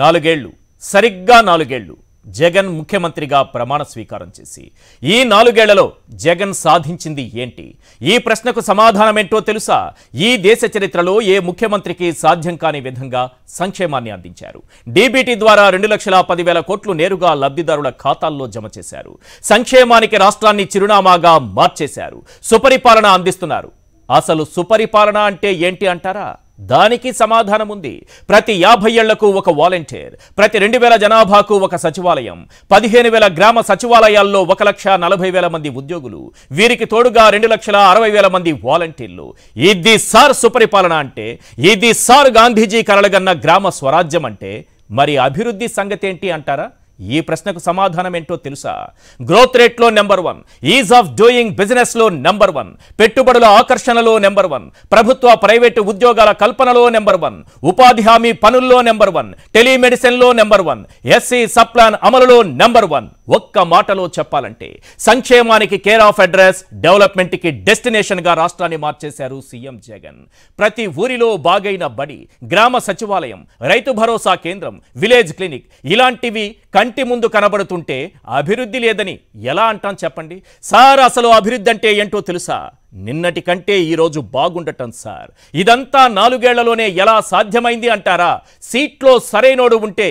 నాలుగేళ్లు సరిగ్గా నాలుగేళ్లు జగన్ ముఖ్యమంత్రిగా ప్రమాణ స్వీకారం చేసి ఈ నాలుగేళ్లలో జగన్ సాధించింది ఏంటి ఈ ప్రశ్నకు సమాధానమేంటో తెలుసా ఈ దేశ చరిత్రలో ఏ ముఖ్యమంత్రికి సాధ్యం కాని విధంగా సంక్షేమాన్ని అందించారు డీబీటీ ద్వారా రెండు లక్షల పదివేల కోట్లు నేరుగా లబ్ధిదారుల ఖాతాల్లో జమ చేశారు సంక్షేమానికి రాష్ట్రాన్ని చిరునామాగా మార్చేశారు సుపరిపాలన అందిస్తున్నారు అసలు సుపరిపాలన అంటే ఏంటి అంటారా దానికి సమాధానం ఉంది ప్రతి యాభై ఏళ్లకు ఒక వాలంటీర్ ప్రతి రెండు వేల జనాభాకు ఒక సచివాలయం పదిహేను వేల గ్రామ సచివాలయాల్లో ఒక లక్ష నలభై వేల మంది ఉద్యోగులు వీరికి తోడుగా రెండు లక్షల అరవై వేల మంది వాలంటీర్లు ఇది సార్ సుపరిపాలన అంటే ఇది సార్ గాంధీజీ కరలగన్న గ్రామ స్వరాజ్యం అంటే మరి అభివృద్ధి సంగతేంటి అంటారా ఈ ప్రశ్నకు సమాధానం ఏంటో తెలుసా గ్రోత్ రేట్లో number one ease of doing బిజినెస్లో నెంబర్ వన్ పెట్టుబడుల ఆకర్షణలో నెంబర్ వన్ ప్రభుత్వ ప్రైవేటు ఉద్యోగాల కల్పనలో నెంబర్ వన్ ఉపాధి హామీ పనుల్లో నెంబర్ వన్ టెలిమెడిసిన్లో నెంబర్ వన్ ఎస్సీ సప్లాన్ అమలులో నెంబర్ వన్ ఒక్క మాటలో చెప్పాలంటే సంక్షేమానికి కేర్ ఆఫ్ అడ్రస్ డెవలప్మెంట్కి డెస్టినేషన్గా రాష్ట్రాన్ని మార్చేశారు సీఎం జగన్ ప్రతి ఊరిలో బాగైన బడి గ్రామ సచివాలయం రైతు భరోసా కేంద్రం విలేజ్ క్లినిక్ ఇలాంటివి కంటి ముందు కనబడుతుంటే అభివృద్ధి లేదని ఎలా అంటాం చెప్పండి సార్ అసలు అభివృద్ధి అంటే ఏంటో తెలుసా నిన్నటి కంటే ఈరోజు బాగుండటం సార్ ఇదంతా నాలుగేళ్లలోనే ఎలా సాధ్యమైంది అంటారా సీట్లో సరైనోడు ఉంటే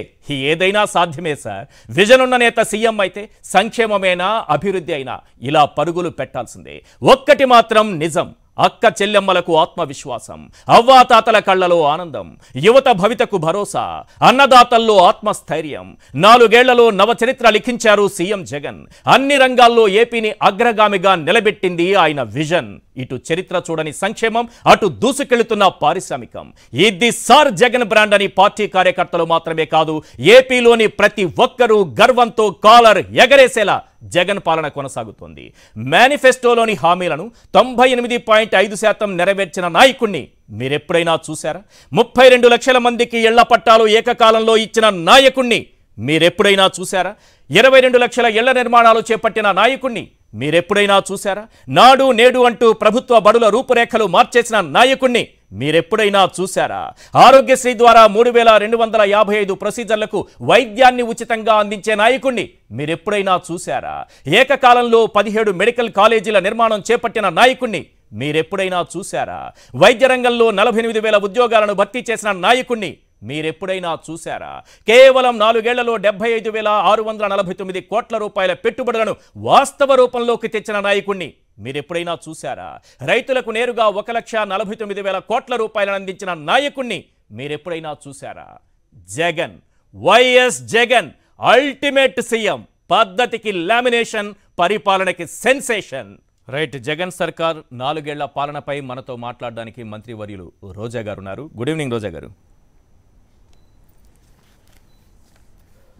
ఏదైనా సాధ్యమే సార్ విజన్ ఉన్న నేత సీఎం అయితే సంక్షేమమైనా అభివృద్ధి అయినా ఇలా పరుగులు పెట్టాల్సిందే ఒక్కటి మాత్రం నిజం అక్క చెల్లెమ్మలకు ఆత్మవిశ్వాసం అవ్వాతాతల కళ్లలో ఆనందం యువత భవితకు భరోసా అన్నదాతల్లో ఆత్మస్థైర్యం నాలుగేళ్లలో నవచరిత్ర లిఖించారు సీఎం జగన్ అన్ని రంగాల్లో ఏపీని అగ్రగామిగా నిలబెట్టింది ఆయన విజన్ ఇటు చరిత్ర చూడని సంక్షేమం అటు దూసుకెళ్తున్న పారిశ్రామికం ఇది సార్ జగన్ బ్రాండ్ అని పార్టీ కార్యకర్తలు మాత్రమే కాదు ఏపీలోని ప్రతి ఒక్కరూ గర్వంతో కాలర్ ఎగరేసేలా జగన్ పాలన కొనసాగుతోంది మేనిఫెస్టోలోని హామీలను తొంభై ఎనిమిది పాయింట్ ఐదు శాతం నెరవేర్చిన నాయకుణ్ణి మీరెప్పుడైనా చూశారా ముప్పై రెండు లక్షల మందికి ఇళ్ల పట్టాలు ఏకకాలంలో ఇచ్చిన నాయకుణ్ణి మీరెప్పుడైనా చూశారా ఇరవై రెండు లక్షల ఇళ్ల నిర్మాణాలు చేపట్టిన నాయకుణ్ణి మీరెప్పుడైనా చూశారా నాడు నేడు అంటూ ప్రభుత్వ బడుల రూపురేఖలు మార్చేసిన నాయకుణ్ణి మీరెప్పుడైనా చూశారా ఆరోగ్యశ్రీ ద్వారా మూడు వేల రెండు వందల యాభై ఐదు ప్రొసీజర్లకు వైద్యాన్ని ఉచితంగా అందించే నాయకుణ్ణి మీరెప్పుడైనా చూశారా ఏకకాలంలో పదిహేడు మెడికల్ కాలేజీల నిర్మాణం చేపట్టిన నాయకుణ్ణి మీరెప్పుడైనా చూశారా వైద్య రంగంలో నలభై ఎనిమిది వేల ఉద్యోగాలను భర్తీ చేసిన నాయకుణ్ణి మీరెప్పుడైనా చూశారా కేవలం నాలుగేళ్లలో డెబ్బై ఐదు వేల ఆరు వందల నలభై తొమ్మిది కోట్ల రూపాయల పెట్టుబడులను వాస్తవ రూపంలోకి తెచ్చిన నాయకుణ్ణి మీరు ఎప్పుడైనా చూశారా రైతులకు నేరుగా ఒక లక్ష నలభై తొమ్మిది వేల కోట్ల రూపాయలను అందించిన నాయకుణ్ణి మీరెప్పుడైనా చూశారా Jagan YS Jagan ultimate CM పద్ధతికి లామినేషన్ పరిపాలనకి సెన్సేషన్ రైట్ జగన్ సర్కార్ నాలుగేళ్ల పాలనపై మనతో మాట్లాడడానికి మంత్రి వర్యులు రోజా గారు ఉన్నారు గుడ్ ఈవినింగ్ రోజా గారు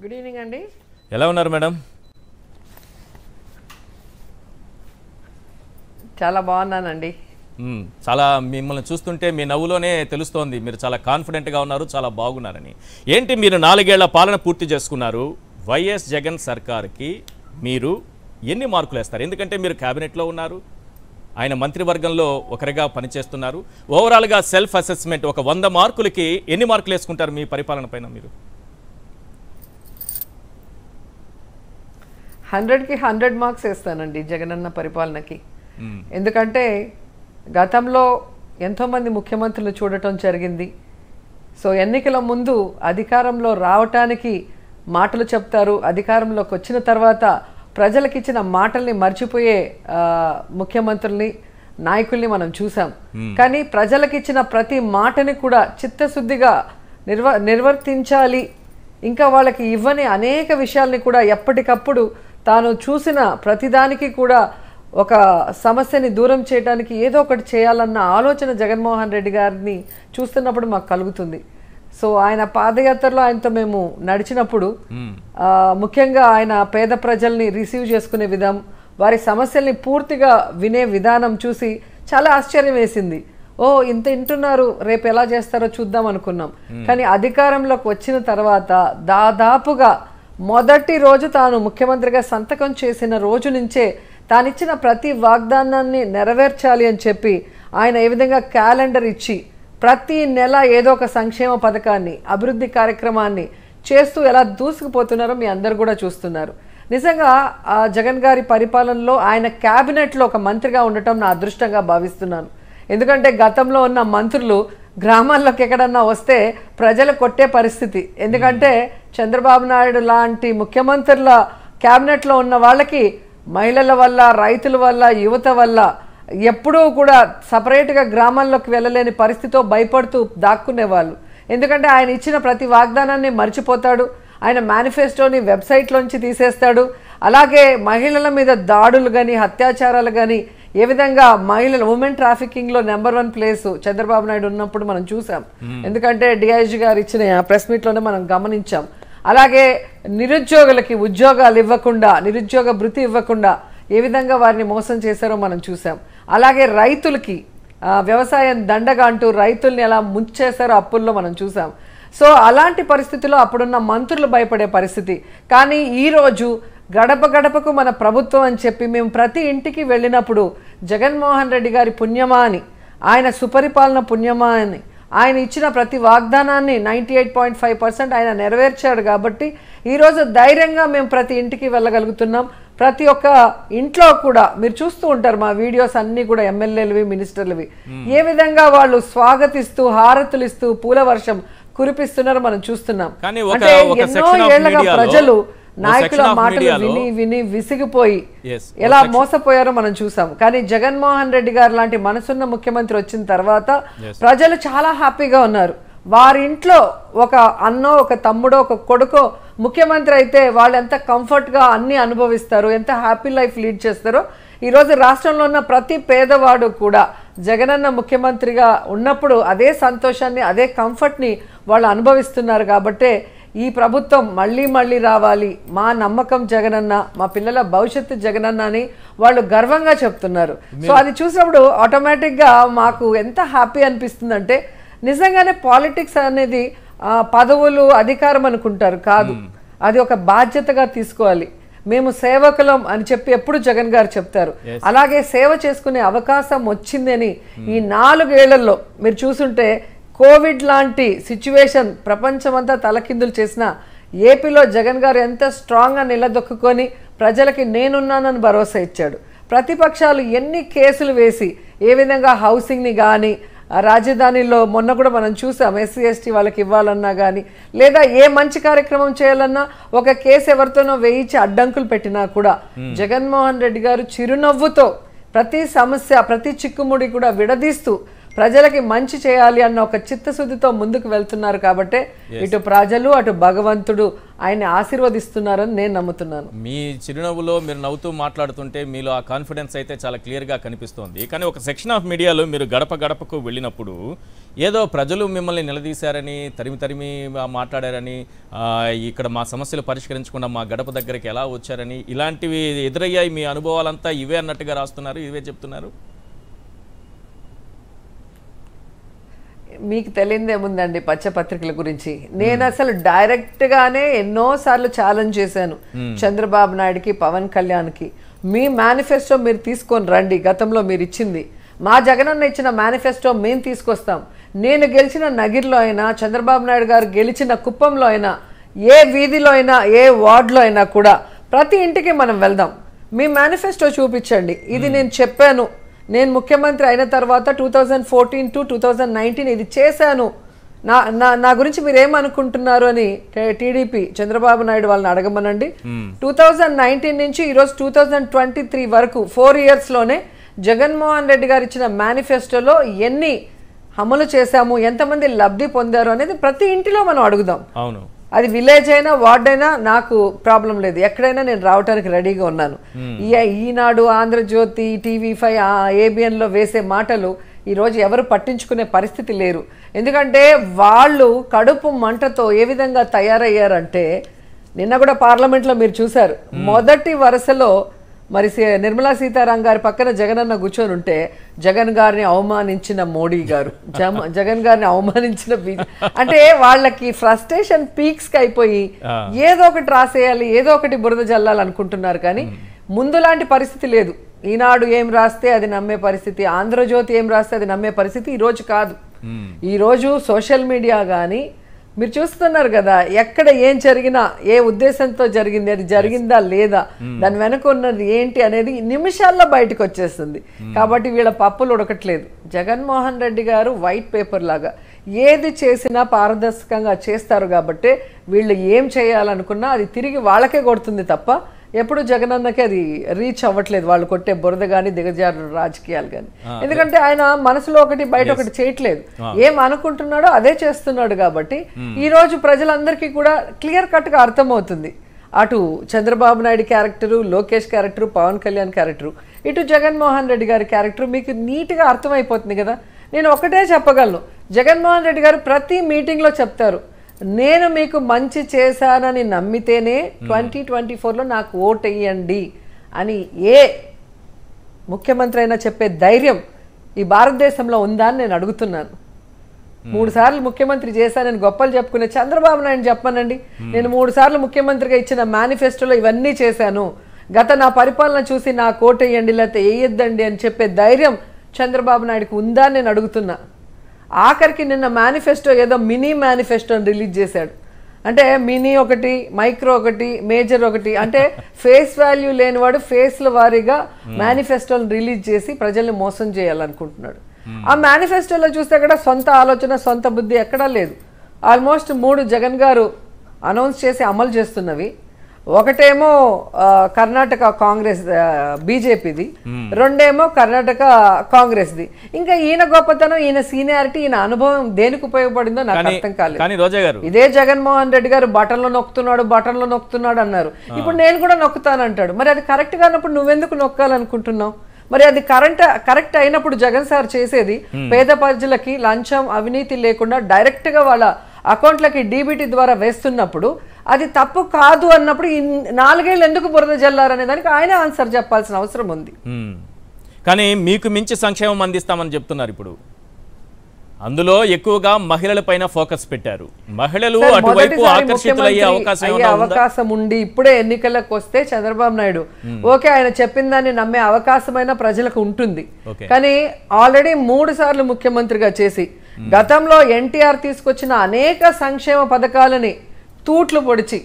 గుడ్ ఈవినింగ్ అండి ఎలా ఉన్నారు మేడం చాలా బాగున్నానండి చాలా మిమ్మల్ని చూస్తుంటే మీ నవ్వులోనే తెలుస్తోంది మీరు చాలా కాన్ఫిడెంట్గా ఉన్నారు చాలా బాగున్నారని ఏంటి మీరు నాలుగేళ్ల పాలన పూర్తి చేసుకున్నారు వైఎస్ జగన్ సర్కార్కి మీరు ఎన్ని మార్కులు వేస్తారు ఎందుకంటే మీరు క్యాబినెట్లో ఉన్నారు ఆయన మంత్రివర్గంలో ఒకరిగా పనిచేస్తున్నారు ఓవరాల్గా సెల్ఫ్ అసెస్మెంట్ ఒక వంద మార్కులకి ఎన్ని మార్కులు వేసుకుంటారు మీ పరిపాలన పైన మీరు హండ్రెడ్కి హండ్రెడ్ మార్క్స్ వేస్తానండి జగనన్న పరిపాలనకి ఎందుకంటే గతంలో ఎంతోమంది ముఖ్యమంత్రులు చూడటం జరిగింది సో ఎన్నికల ముందు అధికారంలో రావటానికి మాటలు చెప్తారు అధికారంలోకి వచ్చిన తర్వాత ప్రజలకు ఇచ్చిన మాటల్ని మర్చిపోయే ముఖ్యమంత్రుల్ని నాయకుల్ని మనం చూసాం కానీ ప్రజలకు ఇచ్చిన ప్రతి మాటని కూడా చిత్తశుద్ధిగా నిర్వ నిర్వర్తించాలి ఇంకా వాళ్ళకి ఇవ్వని అనేక విషయాల్ని కూడా ఎప్పటికప్పుడు తాను చూసిన ప్రతిదానికి కూడా ఒక సమస్యని దూరం చేయడానికి ఏదో ఒకటి చేయాలన్న ఆలోచన జగన్మోహన్ రెడ్డి గారిని చూస్తున్నప్పుడు మాకు కలుగుతుంది సో ఆయన పాదయాత్రలో ఆయనతో మేము నడిచినప్పుడు ముఖ్యంగా ఆయన పేద ప్రజల్ని రిసీవ్ చేసుకునే విధం వారి సమస్యల్ని పూర్తిగా వినే విధానం చూసి చాలా ఆశ్చర్యం వేసింది ఓ ఇంత వింటున్నారు రేపు ఎలా చేస్తారో చూద్దాం అనుకున్నాం కానీ అధికారంలోకి వచ్చిన తర్వాత దాదాపుగా మొదటి రోజు తాను ముఖ్యమంత్రిగా సంతకం చేసిన రోజు నుంచే తానిచ్చిన ప్రతి వాగ్దానాన్ని నెరవేర్చాలి అని చెప్పి ఆయన ఏ విధంగా క్యాలెండర్ ఇచ్చి ప్రతి నెల ఏదో ఒక సంక్షేమ పథకాన్ని అభివృద్ధి కార్యక్రమాన్ని చేస్తూ ఎలా దూసుకుపోతున్నారో మీ అందరు కూడా చూస్తున్నారు నిజంగా జగన్ గారి పరిపాలనలో ఆయన క్యాబినెట్లో ఒక మంత్రిగా ఉండటం నా అదృష్టంగా భావిస్తున్నాను ఎందుకంటే గతంలో ఉన్న మంత్రులు గ్రామాల్లోకి ఎక్కడన్నా వస్తే ప్రజలు కొట్టే పరిస్థితి ఎందుకంటే చంద్రబాబు నాయుడు లాంటి ముఖ్యమంత్రుల క్యాబినెట్లో ఉన్న వాళ్ళకి మహిళల వల్ల రైతుల వల్ల యువత వల్ల ఎప్పుడూ కూడా సపరేట్గా గ్రామాల్లోకి వెళ్ళలేని పరిస్థితితో భయపడుతూ దాక్కునేవాళ్ళు ఎందుకంటే ఆయన ఇచ్చిన ప్రతి వాగ్దానాన్ని మర్చిపోతాడు ఆయన మేనిఫెస్టోని వెబ్సైట్లోంచి తీసేస్తాడు అలాగే మహిళల మీద దాడులు కానీ అత్యాచారాలు కానీ ఏ విధంగా మహిళల ఉమెన్ ట్రాఫికింగ్ లో number one place Chandrababu Naidu ఉన్నప్పుడు మనం చూసాం ఎందుకంటే డిఐజీ గారు ఇచ్చిన ప్రెస్ మీట్ లోనే మనం గమనించాం అలాగే నిరుద్యోగులకి ఉద్యోగాలు ఇవ్వకుండా నిరుద్యోగ భృతి ఇవ్వకుండా ఏ విధంగా వారిని మోసం చేశారో మనం చూసాం అలాగే రైతులకి వ్యవసాయం దండగా అంటూ రైతుల్ని ఎలా ముంచేశారో అప్పుల్లో మనం చూసాం సో అలాంటి పరిస్థితిలో అప్పుడున్న మంత్రులు భయపడే పరిస్థితి కానీ ఈరోజు గడప గడపకు మన ప్రభుత్వం అని చెప్పి మేము ప్రతి ఇంటికి వెళ్ళినప్పుడు జగన్మోహన్ రెడ్డి గారి పుణ్యమా అని ఆయన సుపరిపాలన పుణ్యమా అని ఆయన ఇచ్చిన ప్రతి వాగ్దానాన్ని ninety eight point five percent ఆయన నెరవేర్చాడు కాబట్టి ఈరోజు ధైర్యంగా మేము ప్రతి ఇంటికి వెళ్ళగలుగుతున్నాం ప్రతి ఒక్క ఇంట్లో కూడా మీరు చూస్తూ ఉంటారు మా వీడియోస్ అన్ని కూడా ఎమ్మెల్యేలవి మినిస్టర్లవి ఏ విధంగా వాళ్ళు స్వాగతిస్తూ హారతులు ఇస్తూ పూల వర్షం కురిపిస్తున్నారు మనం చూస్తున్నాం అంటే ఎన్నో ఏళ్ళగా ప్రజలు నాయకుల మాటలు విని విని విసిగిపోయి ఎలా మోసపోయారో మనం చూసాం కానీ జగన్మోహన్ రెడ్డి గారు లాంటి మనసున్న ముఖ్యమంత్రి వచ్చిన తర్వాత ప్రజలు చాలా హ్యాపీగా ఉన్నారు వారింట్లో ఒక అన్నో ఒక తమ్ముడో ఒక కొడుకో ముఖ్యమంత్రి అయితే వాళ్ళు ఎంత కంఫర్ట్గా అన్ని అనుభవిస్తారు ఎంత హ్యాపీ లైఫ్ లీడ్ చేస్తారో ఈరోజు రాష్ట్రంలో ఉన్న ప్రతి పేదవాడు కూడా జగనన్న ముఖ్యమంత్రిగా ఉన్నప్పుడు అదే సంతోషాన్ని అదే కంఫర్ట్ని వాళ్ళు అనుభవిస్తున్నారు కాబట్టే ఈ ప్రభుత్వం మళ్ళీ మళ్ళీ రావాలి మా నమ్మకం జగనన్న మా పిల్లల భవిష్యత్తు జగనన్న అని వాళ్ళు గర్వంగా చెప్తున్నారు సో అది చూసినప్పుడు ఆటోమేటిక్గా మాకు ఎంత హ్యాపీ అనిపిస్తుందంటే నిజంగానే పాలిటిక్స్ అనేది పదవులు అధికారం అనుకుంటారు కాదు అది ఒక బాధ్యతగా తీసుకోవాలి మేము సేవకులం అని చెప్పి ఎప్పుడు జగన్ గారు చెప్తారు అలాగే సేవ చేసుకునే అవకాశం వచ్చిందని ఈ నాలుగేళ్లలో మీరు చూసుంటే కోవిడ్ లాంటి సిచ్యువేషన్ ప్రపంచమంతా తలకిందులు చేసిన ఏపీలో జగన్ గారు ఎంత స్ట్రాంగ్గా నిలదొక్కుని ప్రజలకి నేనున్నానని భరోసా ఇచ్చాడు ప్రతిపక్షాలు ఎన్ని కేసులు వేసి ఏ విధంగా హౌసింగ్ని కానీ రాజధానిలో మొన్న కూడా మనం చూసాం ఎస్సీ ఎస్టీ వాళ్ళకి ఇవ్వాలన్నా కానీ లేదా ఏ మంచి కార్యక్రమం చేయాలన్నా ఒక కేసు ఎవరితోనో వేయించి అడ్డంకులు పెట్టినా కూడా జగన్మోహన్ రెడ్డి గారు చిరునవ్వుతో ప్రతి సమస్య ప్రతి చిక్కుముడి కూడా విడదీస్తూ ప్రజలకి మంచి చేయాలి అన్న ఒక చిత్తశుద్ధితో ముందుకు వెళ్తున్నారు కాబట్టి ఇటు ప్రజలు అటు భగవంతుడు ఆయన్ని ఆశీర్వదిస్తున్నారని నేను నమ్ముతున్నాను మీ చిరునవ్వులో మీరు నవ్వుతూ మాట్లాడుతుంటే మీలో ఆ కాన్ఫిడెన్స్ అయితే చాలా క్లియర్గా కనిపిస్తోంది కానీ ఒక సెక్షన్ ఆఫ్ మీడియాలో మీరు గడప గడపకు వెళ్ళినప్పుడు ఏదో ప్రజలు మిమ్మల్ని నిలదీశారని తరిమి తరిమి మాట్లాడారని ఇక్కడ మా సమస్యలు పరిష్కరించకుండా మా గడప దగ్గరికి ఎలా వచ్చారని ఇలాంటివి ఎదురయ్యాయి మీ అనుభవాలంతా ఇవే అన్నట్టుగా రాస్తున్నారు ఇవే చెప్తున్నారు మీకు తెలియదేముందండి పచ్చపత్రికల గురించి నేను అసలు డైరెక్ట్ గానే ఎన్నో సార్లు ఛాలెంజ్ చేశాను చంద్రబాబు నాయుడుకి పవన్ కళ్యాణ్ కి మీ మేనిఫెస్టో మీరు తీసుకొని రండి గతంలో మీరు ఇచ్చింది మా జగనన్న ఇచ్చిన మేనిఫెస్టో మేము తీసుకొస్తాం నేను గెలిచిన నగిరిలో అయినా చంద్రబాబు నాయుడు గారు గెలిచిన కుప్పంలో అయినా ఏ వీధిలో అయినా ఏ వార్డులో అయినా కూడా ప్రతి ఇంటికి మనం వెళ్దాం మీ మేనిఫెస్టో చూపించండి ఇది నేను చెప్పాను నేను ముఖ్యమంత్రి అయిన తర్వాత two thousand fourteen to two thousand nineteen ఇది చేశాను నా నా నా గురించి మీరేమనుకుంటున్నారు అని టీడీపీ చంద్రబాబు నాయుడు వాళ్ళని అడగమనండి టూ థౌజండ్ నైన్టీన్ నుంచి ఈరోజు టూ థౌజండ్ ట్వంటీ త్రీ వరకు ఫోర్ ఇయర్స్లోనే జగన్మోహన్ రెడ్డి గారు ఇచ్చిన మేనిఫెస్టోలో ఎన్ని అమలు చేశాము ఎంతమంది లబ్ధి పొందారు అనేది ప్రతి ఇంటిలో మనం అడుగుదాం అవును అది విలేజ్ అయినా వార్డ్ అయినా నాకు ప్రాబ్లం లేదు ఎక్కడైనా నేను రావడానికి రెడీగా ఉన్నాను hmm. Eenadu Andhra Jyothi TV five ఆ ఏబిఎన్లో వేసే మాటలు ఈరోజు ఎవరు పట్టించుకునే పరిస్థితి లేరు ఎందుకంటే వాళ్ళు కడుపు మంటతో ఏ విధంగా తయారయ్యారంటే నిన్న కూడా పార్లమెంట్లో మీరు చూశారు hmm. మొదటి వరుసలో మరి నిర్మలా సీతారాం గారి పక్కన జగన్ అన్న కూర్చొని ఉంటే జగన్ గారిని అవమానించిన మోడీ గారు జగన్ గారిని అవమానించిన అంటే వాళ్ళకి ఫ్రస్ట్రేషన్ కి అయిపోయి ఏదో ఒకటి రాసేయాలి ఏదో ఒకటి బురద జల్లాలనుకుంటున్నారు కానీ ముందు లాంటి పరిస్థితి లేదు ఈనాడు ఏం రాస్తే అది నమ్మే పరిస్థితి ఆంధ్రజ్యోతి ఏం రాస్తే అది నమ్మే పరిస్థితి ఈ రోజు కాదు ఈ రోజు సోషల్ మీడియా కానీ మీరు చూస్తున్నారు కదా ఎక్కడ ఏం జరిగినా ఏ ఉద్దేశంతో జరిగింది అది జరిగిందా లేదా hmm. దాని వెనక ఉన్నది ఏంటి అనేది నిమిషాల్లో బయటకు వచ్చేస్తుంది hmm. కాబట్టి వీళ్ళ పప్పులు ఉడకట్లేదు జగన్మోహన్ రెడ్డి గారు వైట్ పేపర్ లాగా ఏది చేసినా పారదర్శకంగా చేస్తారు కాబట్టి వీళ్ళు ఏం చేయాలనుకున్నా అది తిరిగి వాళ్ళకే కొడుతుంది తప్ప ఎప్పుడు జగన్ అన్నకి అది రీచ్ అవ్వట్లేదు వాళ్ళు కొట్టే బురద కానీ దిగజారు రాజకీయాలు కానీ ఎందుకంటే ఆయన మనసులో ఒకటి బయట ఒకటి చేయట్లేదు ఏం అనుకుంటున్నాడో అదే చేస్తున్నాడు కాబట్టి hmm. ఈ రోజు ప్రజలందరికీ కూడా క్లియర్ కట్గా అర్థమవుతుంది అటు Chandrababu Naidu character Lokesh character Pawan Kalyan character ఇటు జగన్మోహన్ రెడ్డి గారి క్యారెక్టర్ మీకు నీట్గా అర్థమైపోతుంది కదా నేను ఒకటే చెప్పగలను జగన్మోహన్ రెడ్డి గారు ప్రతి మీటింగ్లో చెప్తారు నేను మీకు మంచి చేశానని నమ్మితేనే ట్వంటీ ట్వంటీ ఫోర్లో నాకు ఓట్ వేయండి అని ఏ ముఖ్యమంత్రి అయినా చెప్పే ధైర్యం ఈ భారతదేశంలో ఉందా అని నేను అడుగుతున్నాను మూడు సార్లు ముఖ్యమంత్రి చేశానని గొప్పలు చెప్పుకునే చంద్రబాబు నాయుడు చెప్పానండి నేను మూడు సార్లు ముఖ్యమంత్రిగా ఇచ్చిన మేనిఫెస్టోలో ఇవన్నీ చేశాను గత నా పరిపాలన చూసి నా కోటేయండి లేకపోతే వేయొద్దండి అని చెప్పే ధైర్యం చంద్రబాబు నాయుడుకి ఉందా నేను అడుగుతున్నా ఆఖరికి నిన్న మేనిఫెస్టో ఏదో మినీ మేనిఫెస్టో రిలీజ్ చేశాడు అంటే మినీ ఒకటి మైక్రో ఒకటి మేజర్ ఒకటి అంటే ఫేస్ వాల్యూ లేనివాడు ఫేస్ల వారీగా మేనిఫెస్టోని hmm. రిలీజ్ చేసి ప్రజల్ని మోసం చేయాలనుకుంటున్నాడు hmm. ఆ మేనిఫెస్టోలో చూస్తే అక్కడ సొంత ఆలోచన సొంత బుద్ధి ఎక్కడా లేదు ఆల్మోస్ట్ మూడు జగన్ గారు అనౌన్స్ చేసి అమలు చేస్తున్నవి ఒకటేమో కర్ణాటక కాంగ్రెస్ బీజేపీది hmm. రెండేమో కర్ణాటక కాంగ్రెస్ది ఇంకా ఈయన గొప్పతనం ఈయన సీనియారిటీ ఈయన అనుభవం దేనికి ఉపయోగపడిందో నాకు అర్థం కాలేదు ఇదే జగన్మోహన్ రెడ్డి గారు బటన్లో నొక్కుతున్నాడు బటన్లో నొక్కుతున్నాడు అన్నారు ఇప్పుడు నేను కూడా నొక్కుతానంటాడు మరి అది కరెక్ట్ కానప్పుడు నువ్వెందుకు నొక్కాలనుకుంటున్నావు మరి అది కరెంట్ కరెక్ట్ అయినప్పుడు జగన్ సార్ చేసేది hmm. పేద ప్రజలకి లంచం అవినీతి లేకుండా డైరెక్ట్ గా వాళ్ళ అకౌంట్లకి డీబీటీ ద్వారా వేస్తున్నప్పుడు అది తప్పు కాదు అన్నప్పుడు నాలుగేళ్ళు ఎందుకు బురద జల్లారనే దానికి ఆయన ఆన్సర్ చెప్పాల్సిన అవసరం ఉంది కానీ మీకు మించి సంక్షేమం అందిస్తామని చెప్తున్నారు ఇప్పుడు అందులో ఎక్కువగా మహిళలపైన ఫోకస్ పెట్టారు మహిళలు అటువైపు అవకాశం అయ్యే అవకాశం ఉండి ఇప్పుడే ఎన్నికలకు వస్తే చంద్రబాబు నాయుడు ఓకే ఆయన చెప్పిన దాన్ని నమ్మే అవకాశమైన ప్రజలకు ఉంటుంది కానీ ఆల్రెడీ మూడు సార్లు ముఖ్యమంత్రిగా చేసి గతంలో ఎన్టీఆర్ తీసుకొచ్చిన అనేక సంక్షేమ పథకాలని తూట్లు పొడిచి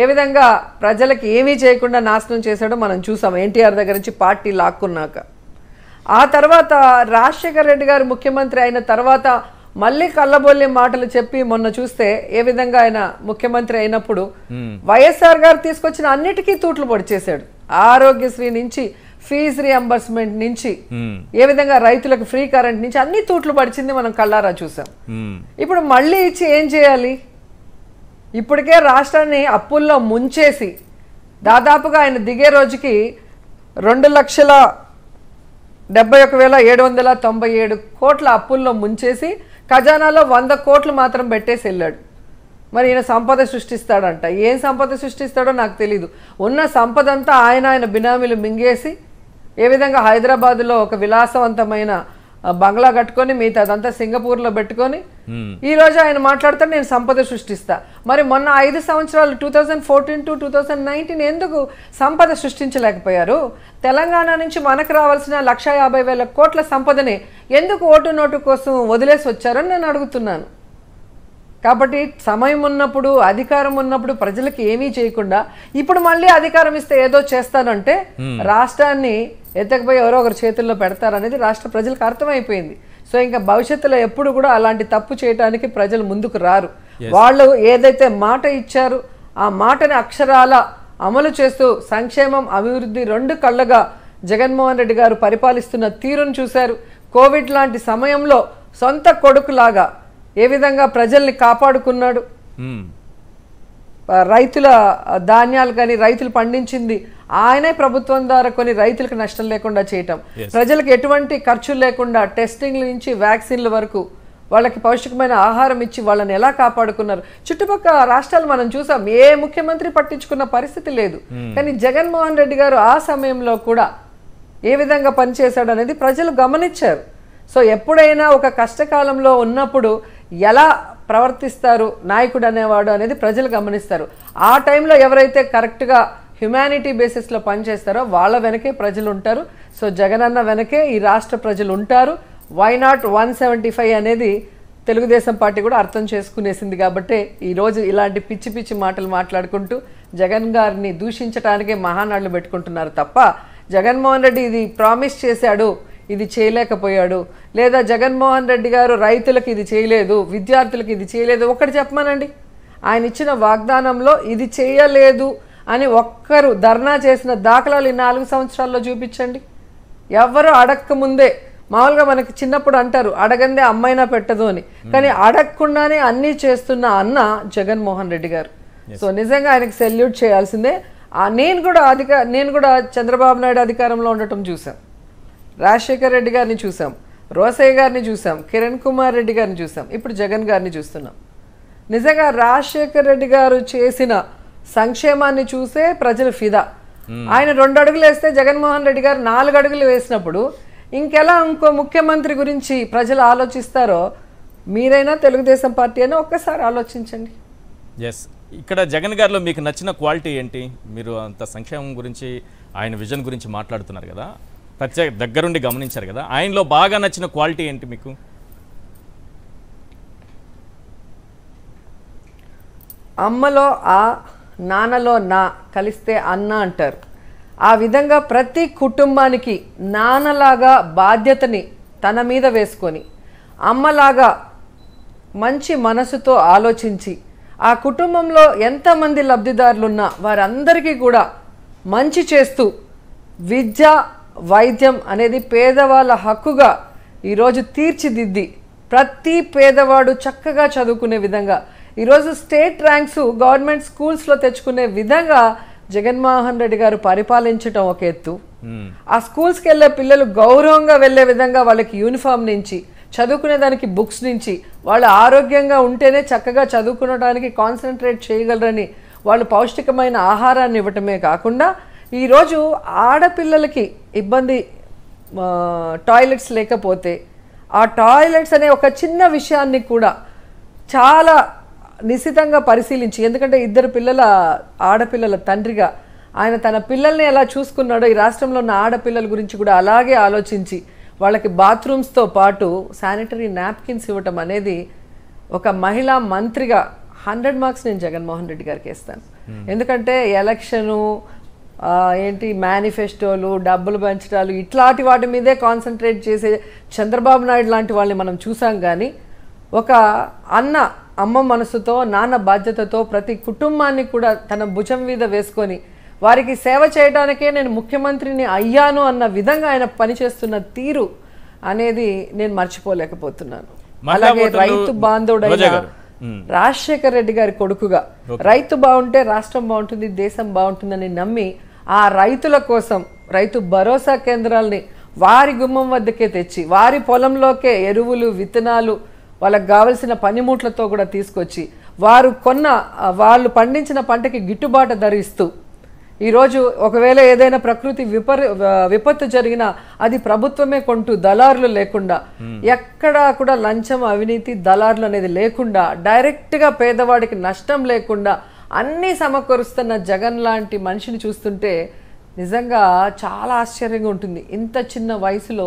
ఏ విధంగా ప్రజలకు ఏమీ చేయకుండా నాశనం చేశాడో మనం చూసాం ఎన్టీఆర్ దగ్గర నుంచి పార్టీ లాక్కున్నాక ఆ తర్వాత రాజశేఖర్ రెడ్డి గారు ముఖ్యమంత్రి అయిన తర్వాత మళ్ళీ కళ్ళబొల్లి మాటలు చెప్పి మొన్న చూస్తే ఏ విధంగా ఆయన ముఖ్యమంత్రి అయినప్పుడు వైఎస్ఆర్ గారు తీసుకొచ్చిన అన్నిటికీ తూట్లు పొడిచేశాడు ఆరోగ్యశ్రీ నుంచి ఫీజ్ రియంబర్స్మెంట్ నుంచి ఏ విధంగా రైతులకు ఫ్రీ కరెంట్ నుంచి అన్ని తూట్లు పడిచింది మనం కళ్ళారా చూసాం ఇప్పుడు మళ్ళీ ఇచ్చి ఏం చేయాలి ఇప్పటికే రాష్ట్రాన్ని అప్పుల్లో ముంచేసి దాదాపుగా ఆయన దిగే రోజుకి రెండు లక్షల డెబ్బై ఒక వేల ఏడు వందల తొంభై ఏడు కోట్ల అప్పుల్లో ముంచేసి ఖజానాలో వంద కోట్లు మాత్రం పెట్టేసి వెళ్ళాడు మరి ఈయన సంపద సృష్టిస్తాడంట ఏం సంపద సృష్టిస్తాడో నాకు తెలీదు ఉన్న సంపద అంతా ఆయన ఆయన బినామీలు మింగేసి ఏ విధంగా హైదరాబాదులో ఒక విలాసవంతమైన బంగ్లా కట్టుకొని మిగతా అదంతా లో పెట్టుకొని ఈ రోజు ఆయన మాట్లాడతాడు నేను సంపద సృష్టిస్తా మరి మొన్న ఐదు సంవత్సరాలు two thousand fourteen to two thousand nineteen ఎందుకు సంపద సృష్టించలేకపోయారు తెలంగాణ నుంచి మనకు రావాల్సిన లక్ష యాభై వేల కోట్ల సంపదని ఎందుకు ఓటు నోటు కోసం వదిలేసి వచ్చారని నేను అడుగుతున్నాను కాబట్టి సమయం ఉన్నప్పుడు అధికారం ఉన్నప్పుడు ప్రజలకు ఏమీ చేయకుండా ఇప్పుడు మళ్ళీ అధికారం ఇస్తే ఏదో చేస్తానంటే రాష్ట్రాన్ని ఎత్తకపోయి ఎవరో ఒకరు చేతుల్లో పెడతారనేది రాష్ట్ర ప్రజలకు అర్థమైపోయింది సో ఇంకా భవిష్యత్తులో ఎప్పుడు కూడా అలాంటి తప్పు చేయడానికి ప్రజలు ముందుకు రారు వాళ్ళు ఏదైతే మాట ఇచ్చారు ఆ మాటని అక్షరాల అమలు చేస్తూ సంక్షేమం అభివృద్ధి రెండు కళ్ళగా జగన్మోహన్ రెడ్డి గారు పరిపాలిస్తున్న తీరును చూశారు కోవిడ్ లాంటి సమయంలో సొంత కొడుకులాగా ఏ విధంగా ప్రజల్ని కాపాడుకున్నాడు hmm. రైతుల ధాన్యాలు కానీ రైతులు పండించింది ఆయనే ప్రభుత్వం ద్వారా కొన్ని రైతులకు నష్టం లేకుండా చేయటం ప్రజలకు ఎటువంటి ఖర్చులు లేకుండా టెస్టింగ్ నుంచి వ్యాక్సిన్ల వరకు వాళ్ళకి పౌష్టికమైన ఆహారం ఇచ్చి వాళ్ళని ఎలా కాపాడుకున్నారు చుట్టుపక్కల రాష్ట్రాలు మనం చూసాం ఏ ముఖ్యమంత్రి పట్టించుకున్న పరిస్థితి లేదు hmm. కానీ జగన్మోహన్ రెడ్డి గారు ఆ సమయంలో కూడా ఏ విధంగా పనిచేశాడు అనేది ప్రజలు గమనించారు సో ఎప్పుడైనా ఒక కష్టకాలంలో ఉన్నప్పుడు ఎలా ప్రవర్తిస్తారు నాయకుడు అనేవాడు అనేది ప్రజలు గమనిస్తారు ఆ టైంలో ఎవరైతే కరెక్ట్గా హ్యుమానిటీ బేసిస్లో పనిచేస్తారో వాళ్ళ వెనకే ప్రజలు ఉంటారు సో జగన్ అన్న వెనకే ఈ రాష్ట్ర ప్రజలు ఉంటారు why not one seventy five అనేది తెలుగుదేశం పార్టీ కూడా అర్థం చేసుకునేసింది కాబట్టి ఈరోజు ఇలాంటి పిచ్చి పిచ్చి మాటలు మాట్లాడుకుంటూ జగన్ గారిని దూషించడానికే మహానాడులు పెట్టుకుంటున్నారు తప్ప జగన్మోహన్ రెడ్డి ఇది ప్రామిస్ చేశాడు ఇది చేయలేకపోయాడు లేదా జగన్మోహన్ రెడ్డి గారు రైతులకు ఇది చేయలేదు విద్యార్థులకు ఇది చేయలేదు ఒక్కటి చెప్పమనండి ఆయన ఇచ్చిన వాగ్దానంలో ఇది చేయలేదు అని ఒక్కరు ధర్నా చేసిన దాఖలాలు ఈ నాలుగు సంవత్సరాల్లో చూపించండి ఎవరు అడక్క ముందే మామూలుగా మనకి చిన్నప్పుడు అంటారు అడగందే అమ్మైనా పెట్టదు అని కానీ అడగకుండానే అన్నీ చేస్తున్న అన్న జగన్మోహన్ రెడ్డి గారు సో నిజంగా ఆయనకు సెల్యూట్ చేయాల్సిందే నేను కూడా అధిక నేను కూడా చంద్రబాబు నాయుడు అధికారంలో ఉండటం చూశాను రాజశేఖర్ రెడ్డి గారిని చూసాం రోసయ్య గారిని చూసాం కిరణ్ కుమార్ రెడ్డి గారిని చూసాం ఇప్పుడు జగన్ గారిని చూస్తున్నాం నిజంగా రాజశేఖర్ రెడ్డి గారు చేసిన సంక్షేమాన్ని చూసే ప్రజలు ఫిదా ఆయన రెండు అడుగులు వేస్తే జగన్మోహన్ రెడ్డి గారు నాలుగు అడుగులు వేసినప్పుడు ఇంకెలా ఇంకో ముఖ్యమంత్రి గురించి ప్రజలు ఆలోచిస్తారో మీరైనా తెలుగుదేశం పార్టీ అయినా ఒక్కసారి ఆలోచించండి ఎస్ ఇక్కడ జగన్ గారిలో మీకు నచ్చిన క్వాలిటీ ఏంటి మీరు అంత సంక్షేమం గురించి ఆయన విజన్ గురించి మాట్లాడుతున్నారు కదా ప్రత్యేక దగ్గరుండి గమనించారు కదా ఆయనలో బాగా నచ్చిన క్వాలిటీ ఏంటి మీకు అమ్మలో ఆ నాన్నలో నా కలిస్తే అన్న అంటారు ఆ విధంగా ప్రతి కుటుంబానికి నాన్నలాగా బాధ్యతని తన మీద వేసుకొని అమ్మలాగా మంచి మనసుతో ఆలోచించి ఆ కుటుంబంలో ఎంతమంది లబ్ధిదారులున్నా వారందరికీ కూడా మంచి చేస్తూ విద్య వైద్యం అనేది పేదవాళ్ళ హక్కుగా ఈరోజు తీర్చిదిద్ది ప్రతి పేదవాడు చక్కగా చదువుకునే విధంగా ఈరోజు స్టేట్ ర్యాంక్స్ గవర్నమెంట్ స్కూల్స్లో తెచ్చుకునే విధంగా జగన్మోహన్ రెడ్డి గారు పరిపాలించడం ఒక ఎత్తు ఆ స్కూల్స్కి వెళ్ళే పిల్లలు గౌరవంగా వెళ్ళే విధంగా వాళ్ళకి యూనిఫామ్ నుంచి చదువుకునే దానికి బుక్స్ నుంచి వాళ్ళు ఆరోగ్యంగా ఉంటేనే చక్కగా చదువుకునడానికి కాన్సన్ట్రేట్ చేయగలరని వాళ్ళు పౌష్టికమైన ఆహారాన్ని ఇవ్వటమే కాకుండా ఈరోజు ఆడపిల్లలకి ఇబ్బంది టాయిలెట్స్ లేకపోతే ఆ టాయిలెట్స్ అనే ఒక చిన్న విషయాన్ని కూడా చాలా నిశితంగా పరిశీలించి ఎందుకంటే ఇద్దరు పిల్లల ఆడపిల్లల తండ్రిగా ఆయన తన పిల్లల్ని ఎలా చూసుకున్నాడో ఈ రాష్ట్రంలో ఉన్న ఆడపిల్లల గురించి కూడా అలాగే ఆలోచించి వాళ్ళకి బాత్రూమ్స్తో పాటు శానిటరీ నాప్కిన్స్ ఇవ్వటం అనేది ఒక మహిళా మంత్రిగా హండ్రెడ్ మార్క్స్ నేను జగన్మోహన్ రెడ్డి గారికి ఇస్తాను ఎందుకంటే ఎలక్షను ఏంటి మేనిఫెస్టోలు డబ్బులు పెంచడాలు ఇట్లాంటి వాటి మీదే కాన్సన్ట్రేట్ చేసే చంద్రబాబు నాయుడు లాంటి వాళ్ళని మనం చూసాం కానీ ఒక అన్న అమ్మ మనసుతో నాన్న బాధ్యతతో ప్రతి కుటుంబాన్ని కూడా తన భుజం మీద వేసుకొని వారికి సేవ చేయడానికే నేను ముఖ్యమంత్రిని అయ్యాను అన్న విధంగా ఆయన పనిచేస్తున్న తీరు అనేది నేను మర్చిపోలేకపోతున్నాను అలాగే రైతు బాంధవుడైన రాజశేఖర్ రెడ్డి గారి కొడుకుగా రైతు బాగుంటే రాష్ట్రం బాగుంటుంది దేశం బాగుంటుందని నమ్మి ఆ రైతుల కోసం రైతు భరోసా కేంద్రాల్ని వారి గుమ్మం వద్దకే తెచ్చి వారి పొలంలోకే ఎరువులు విత్తనాలు వాళ్ళకు కావలసిన పనిముట్లతో కూడా తీసుకొచ్చి వారు కొన్న వాళ్ళు పండించిన పంటకి గిట్టుబాటు ధరిస్తూ ఈరోజు ఒకవేళ ఏదైనా ప్రకృతి విపరి విపత్తు జరిగినా అది ప్రభుత్వమే కొంటూ దళారులు లేకుండా ఎక్కడా కూడా లంచం అవినీతి దళారులు అనేది లేకుండా డైరెక్ట్గా పేదవాడికి నష్టం లేకుండా అన్నీ సమకూరుస్తున్న జగన్ లాంటి మనిషిని చూస్తుంటే నిజంగా చాలా ఆశ్చర్యంగా ఉంటుంది ఇంత చిన్న వయసులో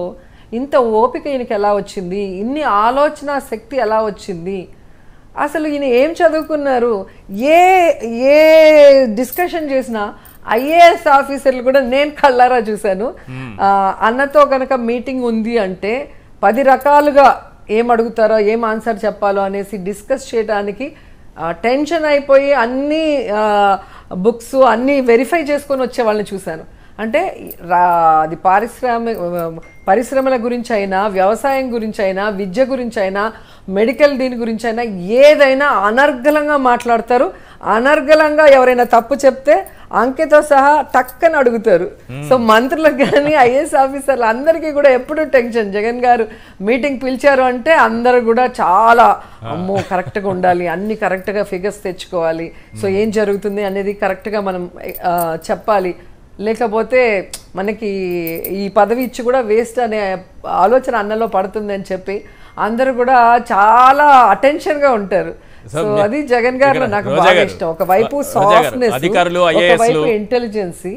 ఇంత ఓపిక ఈయనకి ఎలా వచ్చింది ఇన్ని ఆలోచన శక్తి ఎలా వచ్చింది అసలు ఈయన ఏం చదువుకున్నారు ఏ ఏ డిస్కషన్ చేసినా ఐఏఎస్ ఆఫీసర్లు కూడా నేను కళ్ళారా చూశాను అన్నతో కనుక మీటింగ్ ఉంది అంటే పది రకాలుగా ఏం అడుగుతారో ఏం ఆన్సర్ చెప్పాలో అనేసి డిస్కస్ చేయడానికి టెన్షన్ అయిపోయి అన్ని బుక్స్ అన్నీ వెరిఫై చేసుకొని వచ్చే వాళ్ళని చూశాను అంటే అది పారిశ్రామిక పరిశ్రమల గురించి అయినా వ్యవసాయం గురించి అయినా విద్య గురించి అయినా మెడికల్ దీని గురించి అయినా ఏదైనా అనర్గలంగా మాట్లాడతారు అనర్గలంగా ఎవరైనా తప్పు చెప్తే అంకెతో సహా టక్కన అడుగుతారు hmm. సో మంత్రులకు కానీ ఐఏఎస్ ఆఫీసర్లు అందరికీ కూడా ఎప్పుడు టెన్షన్ జగన్ గారు మీటింగ్ పిలిచారు అంటే అందరు కూడా చాలా అమ్మో కరెక్ట్గా ఉండాలి అన్ని కరెక్ట్గా ఫిగర్స్ తెచ్చుకోవాలి సో hmm. ఏం జరుగుతుంది అనేది కరెక్ట్గా మనం చెప్పాలి లేకపోతే మనకి ఈ పదవి ఇచ్చి కూడా వేస్ట్ అనే ఆలోచన అన్నలో పడుతుంది అని చెప్పి అందరూ కూడా చాలా అటెన్షన్గా ఉంటారు సో అది జగన్ గారు నాకు బాగా ఇష్టం ఒకవైపు సాఫ్ట్నెస్ అధికారులు ఒకవైపు ఇంటెలిజెన్సీ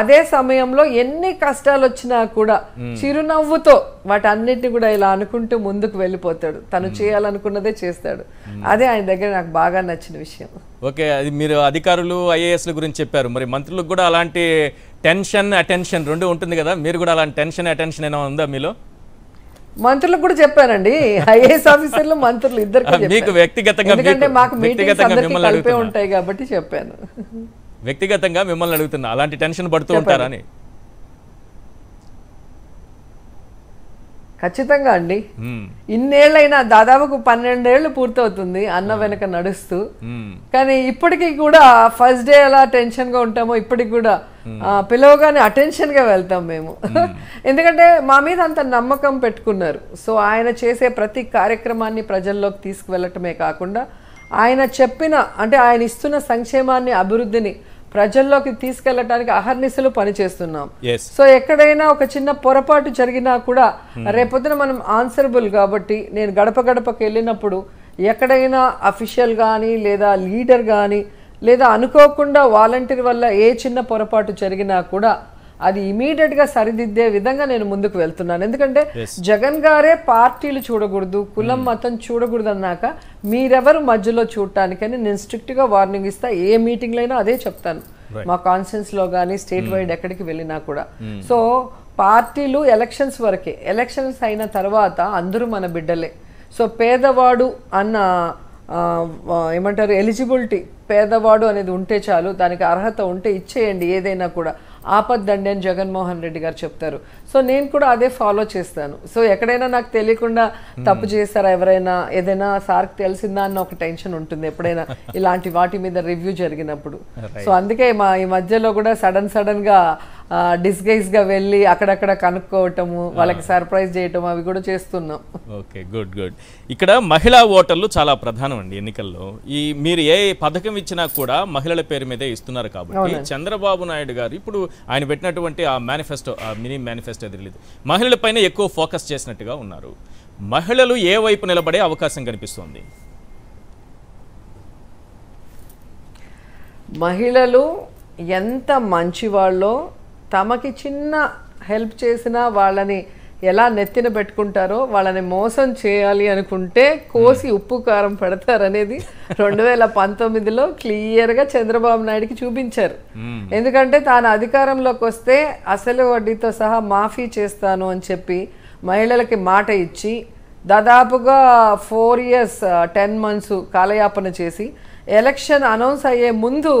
అదే సమయంలో ఎన్ని కష్టాలు వచ్చినా కూడా చిరునవ్వుతో వాటన్నిటిని కూడా ఇలా అనుకుంటూ ముందుకు వెళ్ళిపోతాడు తను చేయాలనుకున్నదే చేస్తాడు అదే ఆయన దగ్గర నాకు బాగా నచ్చిన విషయం ఓకే అది మీరు అధికారులు ఐఏఎస్ల గురించి చెప్పారు మరి మంత్రులకు కూడా అలాంటి టెన్షన్ అటెన్షన్ రెండు ఉంటుంది కదా మీరు కూడా అలాంటి టెన్షన్ అటెన్షన్ ఏమైనా ఉందా మీలో మంత్రులకు కూడా చెప్పానండి ఐఏఎస్ ఆఫీసర్లు మంత్రులు ఇద్దరు మీకు వ్యక్తిగతంగా ఎందుకంటే మాకు మీటింగ్స్ అందరికీ కలిపే ఉంటాయి కాబట్టి చెప్పాను వ్యక్తిగతంగా మిమ్మల్ని అడుగుతున్నా అలాంటి టెన్షన్ పడుతూ ఉంటారని ఖచ్చితంగా అండి ఇన్నేళ్ళైనా దాదాపు పన్నెండేళ్ళు పూర్తవుతుంది అన్న వెనక నడుస్తూ కానీ ఇప్పటికీ కూడా ఫస్ట్ డే ఎలా టెన్షన్ గా ఉంటామో ఇప్పటికి కూడా పిలవగానే అటెన్షన్ గా వెళ్తాం మేము ఎందుకంటే మా మీద అంత నమ్మకం పెట్టుకున్నారు సో ఆయన చేసే ప్రతి కార్యక్రమాన్ని ప్రజల్లోకి తీసుకువెళ్ళటమే కాకుండా ఆయన చెప్పిన అంటే ఆయన ఇస్తున్న సంక్షేమాన్ని అభివృద్ధిని ప్రజల్లోకి తీసుకెళ్లడానికి అహర్నిశలు పనిచేస్తున్నాం సో ఎక్కడైనా ఒక చిన్న పొరపాటు జరిగినా కూడా hmm. రేపొద్దున మనం ఆన్సరబుల్ కాబట్టి నేను గడప గడపకి వెళ్ళినప్పుడు ఎక్కడైనా అఫీషియల్ కానీ లేదా లీడర్ కానీ లేదా అనుకోకుండా వాలంటీర్ వల్ల ఏ చిన్న పొరపాటు జరిగినా కూడా అది ఇమీడియట్ గా సరిదిద్దే విధంగా నేను ముందుకు వెళ్తున్నాను ఎందుకంటే జగన్ గారే పార్టీలు చూడకూడదు కులం hmm. మతం చూడకూడదు అన్నాక మీరెవరు మధ్యలో చూడటానికని నేను స్ట్రిక్ట్గా వార్నింగ్ ఇస్తా ఏ మీటింగ్ మీటింగ్లైనా అదే చెప్తాను మా లో కానీ స్టేట్ వైడ్ ఎక్కడికి వెళ్ళినా కూడా సో hmm. పార్టీలు ఎలక్షన్స్ వరకే ఎలక్షన్స్ అయిన తర్వాత అందరూ మన బిడ్డలే సో పేదవాడు అన్న ఏమంటారు ఎలిజిబిలిటీ పేదవాడు అనేది ఉంటే చాలు దానికి అర్హత ఉంటే ఇచ్చేయండి ఏదైనా కూడా ఆపద్దండి అని జగన్మోహన్ రెడ్డి గారు చెప్తారు సో నేను కూడా అదే ఫాలో చేస్తాను సో ఎక్కడైనా నాకు తెలియకుండా తప్పు hmm. చేస్తారా ఎవరైనా ఏదైనా సార్కి తెలిసిందా అన్న ఒక టెన్షన్ ఉంటుంది ఎప్పుడైనా ఇలాంటి వాటి మీద రివ్యూ జరిగినప్పుడు సో అందుకే మా ఈ మధ్యలో కూడా సడన్ సడన్ గా డిస్గైజ్ గా వెళ్ళి అక్కడక్కడ కనుక్కోవటము ah. వాళ్ళకి సర్ప్రైజ్ చేయటం అవి కూడా చేస్తున్నాం ఓకే గుడ్ గుడ్ ఇక్కడ మహిళా ఓటర్లు చాలా ప్రధానం అండి ఎన్నికల్లో ఈ మీరు ఏ పథకం ఇచ్చినా కూడా మహిళల పేరు మీదే ఇస్తున్నారు కాబట్టి చంద్రబాబు నాయుడు గారు ఇప్పుడు ఆయన పెట్టినటువంటి ఆ మేనిఫెస్టో మినీ మేనిఫెస్టో ఇంట్రెస్ట్ అది లేదు మహిళలపైన ఎక్కువ ఫోకస్ చేసినట్టుగా ఉన్నారు మహిళలు ఏ వైపు నిలబడే అవకాశం కనిపిస్తోంది మహిళలు ఎంత మంచివాళ్ళో తమకి చిన్న హెల్ప్ చేసినా వాళ్ళని ఎలా నెత్తిన పెట్టుకుంటారో వాళ్ళని మోసం చేయాలి అనుకుంటే కోసి hmm. ఉప్పు కారం పెడతారనేది రెండు వేల పంతొమ్మిదిలో క్లియర్గా చంద్రబాబు నాయుడికి చూపించారు hmm. ఎందుకంటే తాను అధికారంలోకి వస్తే అసలు వడ్డీతో సహా మాఫీ చేస్తాను అని చెప్పి మహిళలకి మాట ఇచ్చి దాదాపుగా ఫోర్ ఇయర్స్ టెన్ మంత్స్ కాలయాపన చేసి ఎలక్షన్ అనౌన్స్ అయ్యే ముందు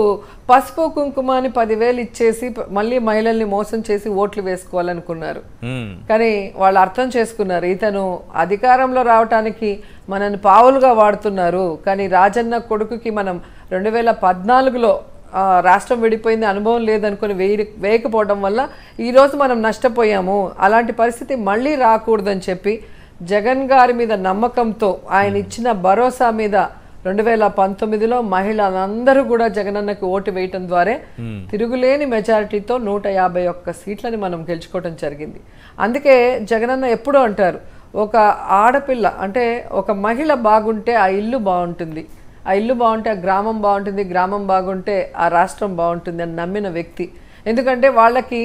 పసుపు కుంకుమాని పదివేలు ఇచ్చేసి మళ్ళీ మహిళల్ని మోసం చేసి ఓట్లు వేసుకోవాలనుకున్నారు కానీ వాళ్ళు అర్థం చేసుకున్నారు ఇతను అధికారంలో రావటానికి మనని పావులుగా వాడుతున్నారు కానీ రాజన్న కొడుకుకి మనం రెండు వేల పద్నాలుగులో రాష్ట్రం విడిపోయింది అనుభవం లేదనుకుని వేయ వేయకపోవడం వల్ల ఈరోజు మనం నష్టపోయాము అలాంటి పరిస్థితి మళ్ళీ రాకూడదని చెప్పి జగన్ గారి మీద నమ్మకంతో ఆయన ఇచ్చిన భరోసా మీద రెండు వేల పంతొమ్మిదిలో మహిళలందరూ కూడా జగనన్నకు ఓటు వేయటం ద్వారా తిరుగులేని మెజారిటీతో నూట యాభై ఒక్క సీట్లని మనం గెలుచుకోవటం జరిగింది అందుకే జగనన్న ఎప్పుడూ అంటారు ఒక ఆడపిల్ల అంటే ఒక మహిళ బాగుంటే ఆ ఇల్లు బాగుంటుంది ఆ ఇల్లు బాగుంటే ఆ గ్రామం బాగుంటుంది గ్రామం బాగుంటే ఆ రాష్ట్రం బాగుంటుంది అని నమ్మిన వ్యక్తి ఎందుకంటే వాళ్ళకి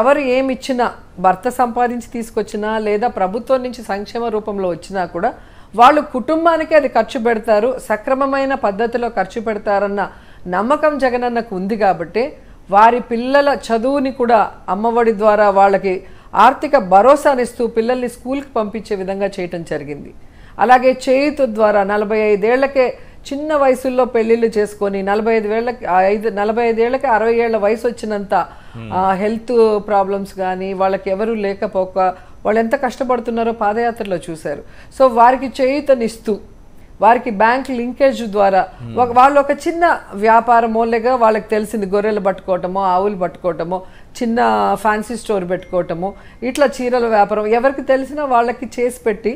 ఎవరు ఏమిచ్చినా భర్త సంపాదించి తీసుకొచ్చినా లేదా ప్రభుత్వం నుంచి సంక్షేమ రూపంలో వచ్చినా కూడా వాళ్ళు కుటుంబానికి అది ఖర్చు పెడతారు సక్రమమైన పద్ధతిలో ఖర్చు పెడతారన్న నమ్మకం జగనన్నకు ఉంది కాబట్టి వారి పిల్లల చదువుని కూడా అమ్మఒడి ద్వారా వాళ్ళకి ఆర్థిక భరోసానిస్తూ పిల్లల్ని స్కూల్కి పంపించే విధంగా చేయటం జరిగింది అలాగే చేయుతు ద్వారా నలభై ఐదేళ్లకే చిన్న వయసుల్లో పెళ్లిళ్ళు చేసుకొని నలభై ఐదు వేళ్ళకి ఐదు నలభై ఐదేళ్లకి అరవై ఏళ్ల వయసు వచ్చినంత హెల్త్ ప్రాబ్లమ్స్ కానీ వాళ్ళకి ఎవరూ లేకపోక వాళ్ళు ఎంత కష్టపడుతున్నారో పాదయాత్రలో చూశారు సో వారికి చేయుతనిస్తూ వారికి బ్యాంక్ లింకేజ్ ద్వారా hmm. వాళ్ళు ఒక చిన్న వ్యాపారమో లేక వాళ్ళకి తెలిసింది గొర్రెలు పట్టుకోవటమో ఆవులు పట్టుకోవటమో చిన్న ఫ్యాన్సీ స్టోర్ పెట్టుకోవటము ఇట్లా చీరల వ్యాపారం ఎవరికి తెలిసినా వాళ్ళకి చేసి పెట్టి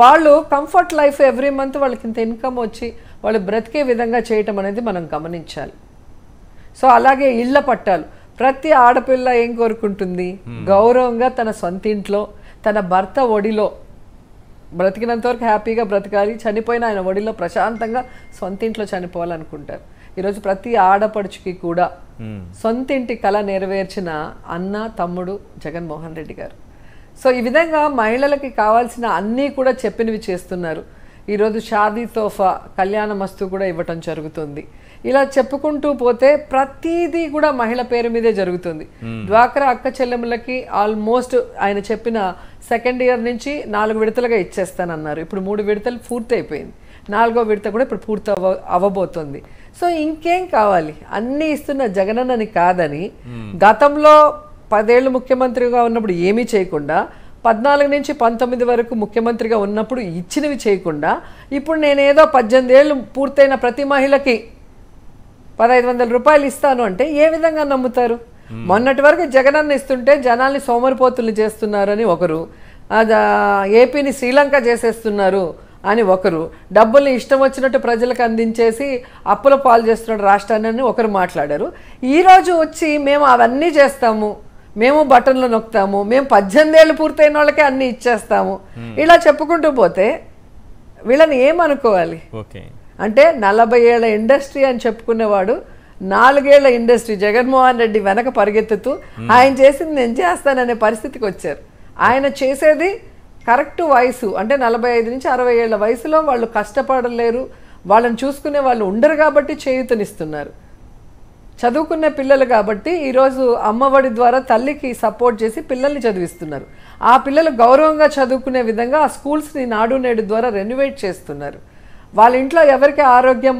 వాళ్ళు కంఫర్ట్ లైఫ్ ఎవ్రీ మంత్ వాళ్ళకి ఇంత ఇన్కమ్ వచ్చి వాళ్ళు బ్రతికే విధంగా చేయటం అనేది మనం గమనించాలి సో అలాగే ఇళ్ల పట్టాలు ప్రతి ఆడపిల్ల ఏం కోరుకుంటుంది hmm. గౌరవంగా తన సొంత ఇంట్లో తన భర్త ఒడిలో బ్రతికినంతవరకు హ్యాపీగా బ్రతకాలి చనిపోయిన ఆయన ఒడిలో ప్రశాంతంగా సొంత ఇంట్లో చనిపోవాలనుకుంటారు ఈరోజు ప్రతి ఆడపడుచుకి కూడా సొంత ఇంటి కళ నెరవేర్చిన అన్న తమ్ముడు జగన్మోహన్ రెడ్డి గారు సో ఈ విధంగా మహిళలకి కావాల్సిన అన్నీ కూడా చెప్పినవి చేస్తున్నారు ఈరోజు షాదీ తోఫా కళ్యాణ మస్తు కూడా ఇవ్వటం జరుగుతుంది ఇలా చెప్పుకుంటూ పోతే ప్రతీదీ కూడా మహిళ పేరు మీదే జరుగుతుంది డ్వాక్రా అక్క చెల్లెములకి ఆల్మోస్ట్ ఆయన చెప్పిన సెకండ్ ఇయర్ నుంచి నాలుగు విడతలుగా ఇచ్చేస్తానన్నారు ఇప్పుడు మూడు విడతలు పూర్తి అయిపోయింది నాలుగో విడత కూడా ఇప్పుడు పూర్తి అవ అవ్వబోతుంది సో ఇంకేం కావాలి అన్నీ ఇస్తున్న జగనన్నని కాదని గతంలో పదేళ్ళు ముఖ్యమంత్రిగా ఉన్నప్పుడు ఏమీ చేయకుండా పద్నాలుగు నుంచి పంతొమ్మిది వరకు ముఖ్యమంత్రిగా ఉన్నప్పుడు ఇచ్చినవి చేయకుండా ఇప్పుడు నేనేదో పద్దెనిమిది ఏళ్ళు పూర్తయిన ప్రతి మహిళకి పదహైదు వందల రూపాయలు ఇస్తాను అంటే ఏ విధంగా నమ్ముతారు మొన్నటి వరకు జగన్ అన్న ఇస్తుంటే జనాల్ని సోమరిపోతులు చేస్తున్నారని ఒకరు ఏపీని శ్రీలంక చేసేస్తున్నారు అని ఒకరు డబ్బుల్ని ఇష్టం వచ్చినట్టు ప్రజలకు అందించేసి అప్పుల పాలు చేస్తున్న రాష్ట్రాన్ని ఒకరు మాట్లాడారు ఈరోజు వచ్చి మేము అవన్నీ చేస్తాము మేము బటన్లు నొక్కుతాము మేము పద్దెనిమిది ఏళ్ళు పూర్తయిన వాళ్ళకే అన్నీ ఇచ్చేస్తాము ఇలా చెప్పుకుంటూ పోతే వీళ్ళని ఏమనుకోవాలి అంటే నలభై ఏళ్ళ ఇండస్ట్రీ అని చెప్పుకునేవాడు నాలుగేళ్ల ఇండస్ట్రీ జగన్మోహన్ రెడ్డి వెనక పరిగెత్తుతూ ఆయన చేసింది నేను చేస్తాననే పరిస్థితికి వచ్చారు ఆయన చేసేది కరెక్ట్ వయసు అంటే నలభై ఐదు నుంచి అరవై ఏళ్ళ వయసులో వాళ్ళు కష్టపడలేరు వాళ్ళని చూసుకునే వాళ్ళు ఉండరు కాబట్టి చేయుతనిస్తున్నారు చదువుకునే పిల్లలు కాబట్టి ఈరోజు అమ్మఒడి ద్వారా తల్లికి సపోర్ట్ చేసి పిల్లల్ని చదివిస్తున్నారు ఆ పిల్లలు గౌరవంగా చదువుకునే విధంగా ఆ స్కూల్స్ని నాడు నేడు ద్వారా రెన్యువేట్ చేస్తున్నారు వాళ్ళ ఇంట్లో ఎవరికి ఆరోగ్యం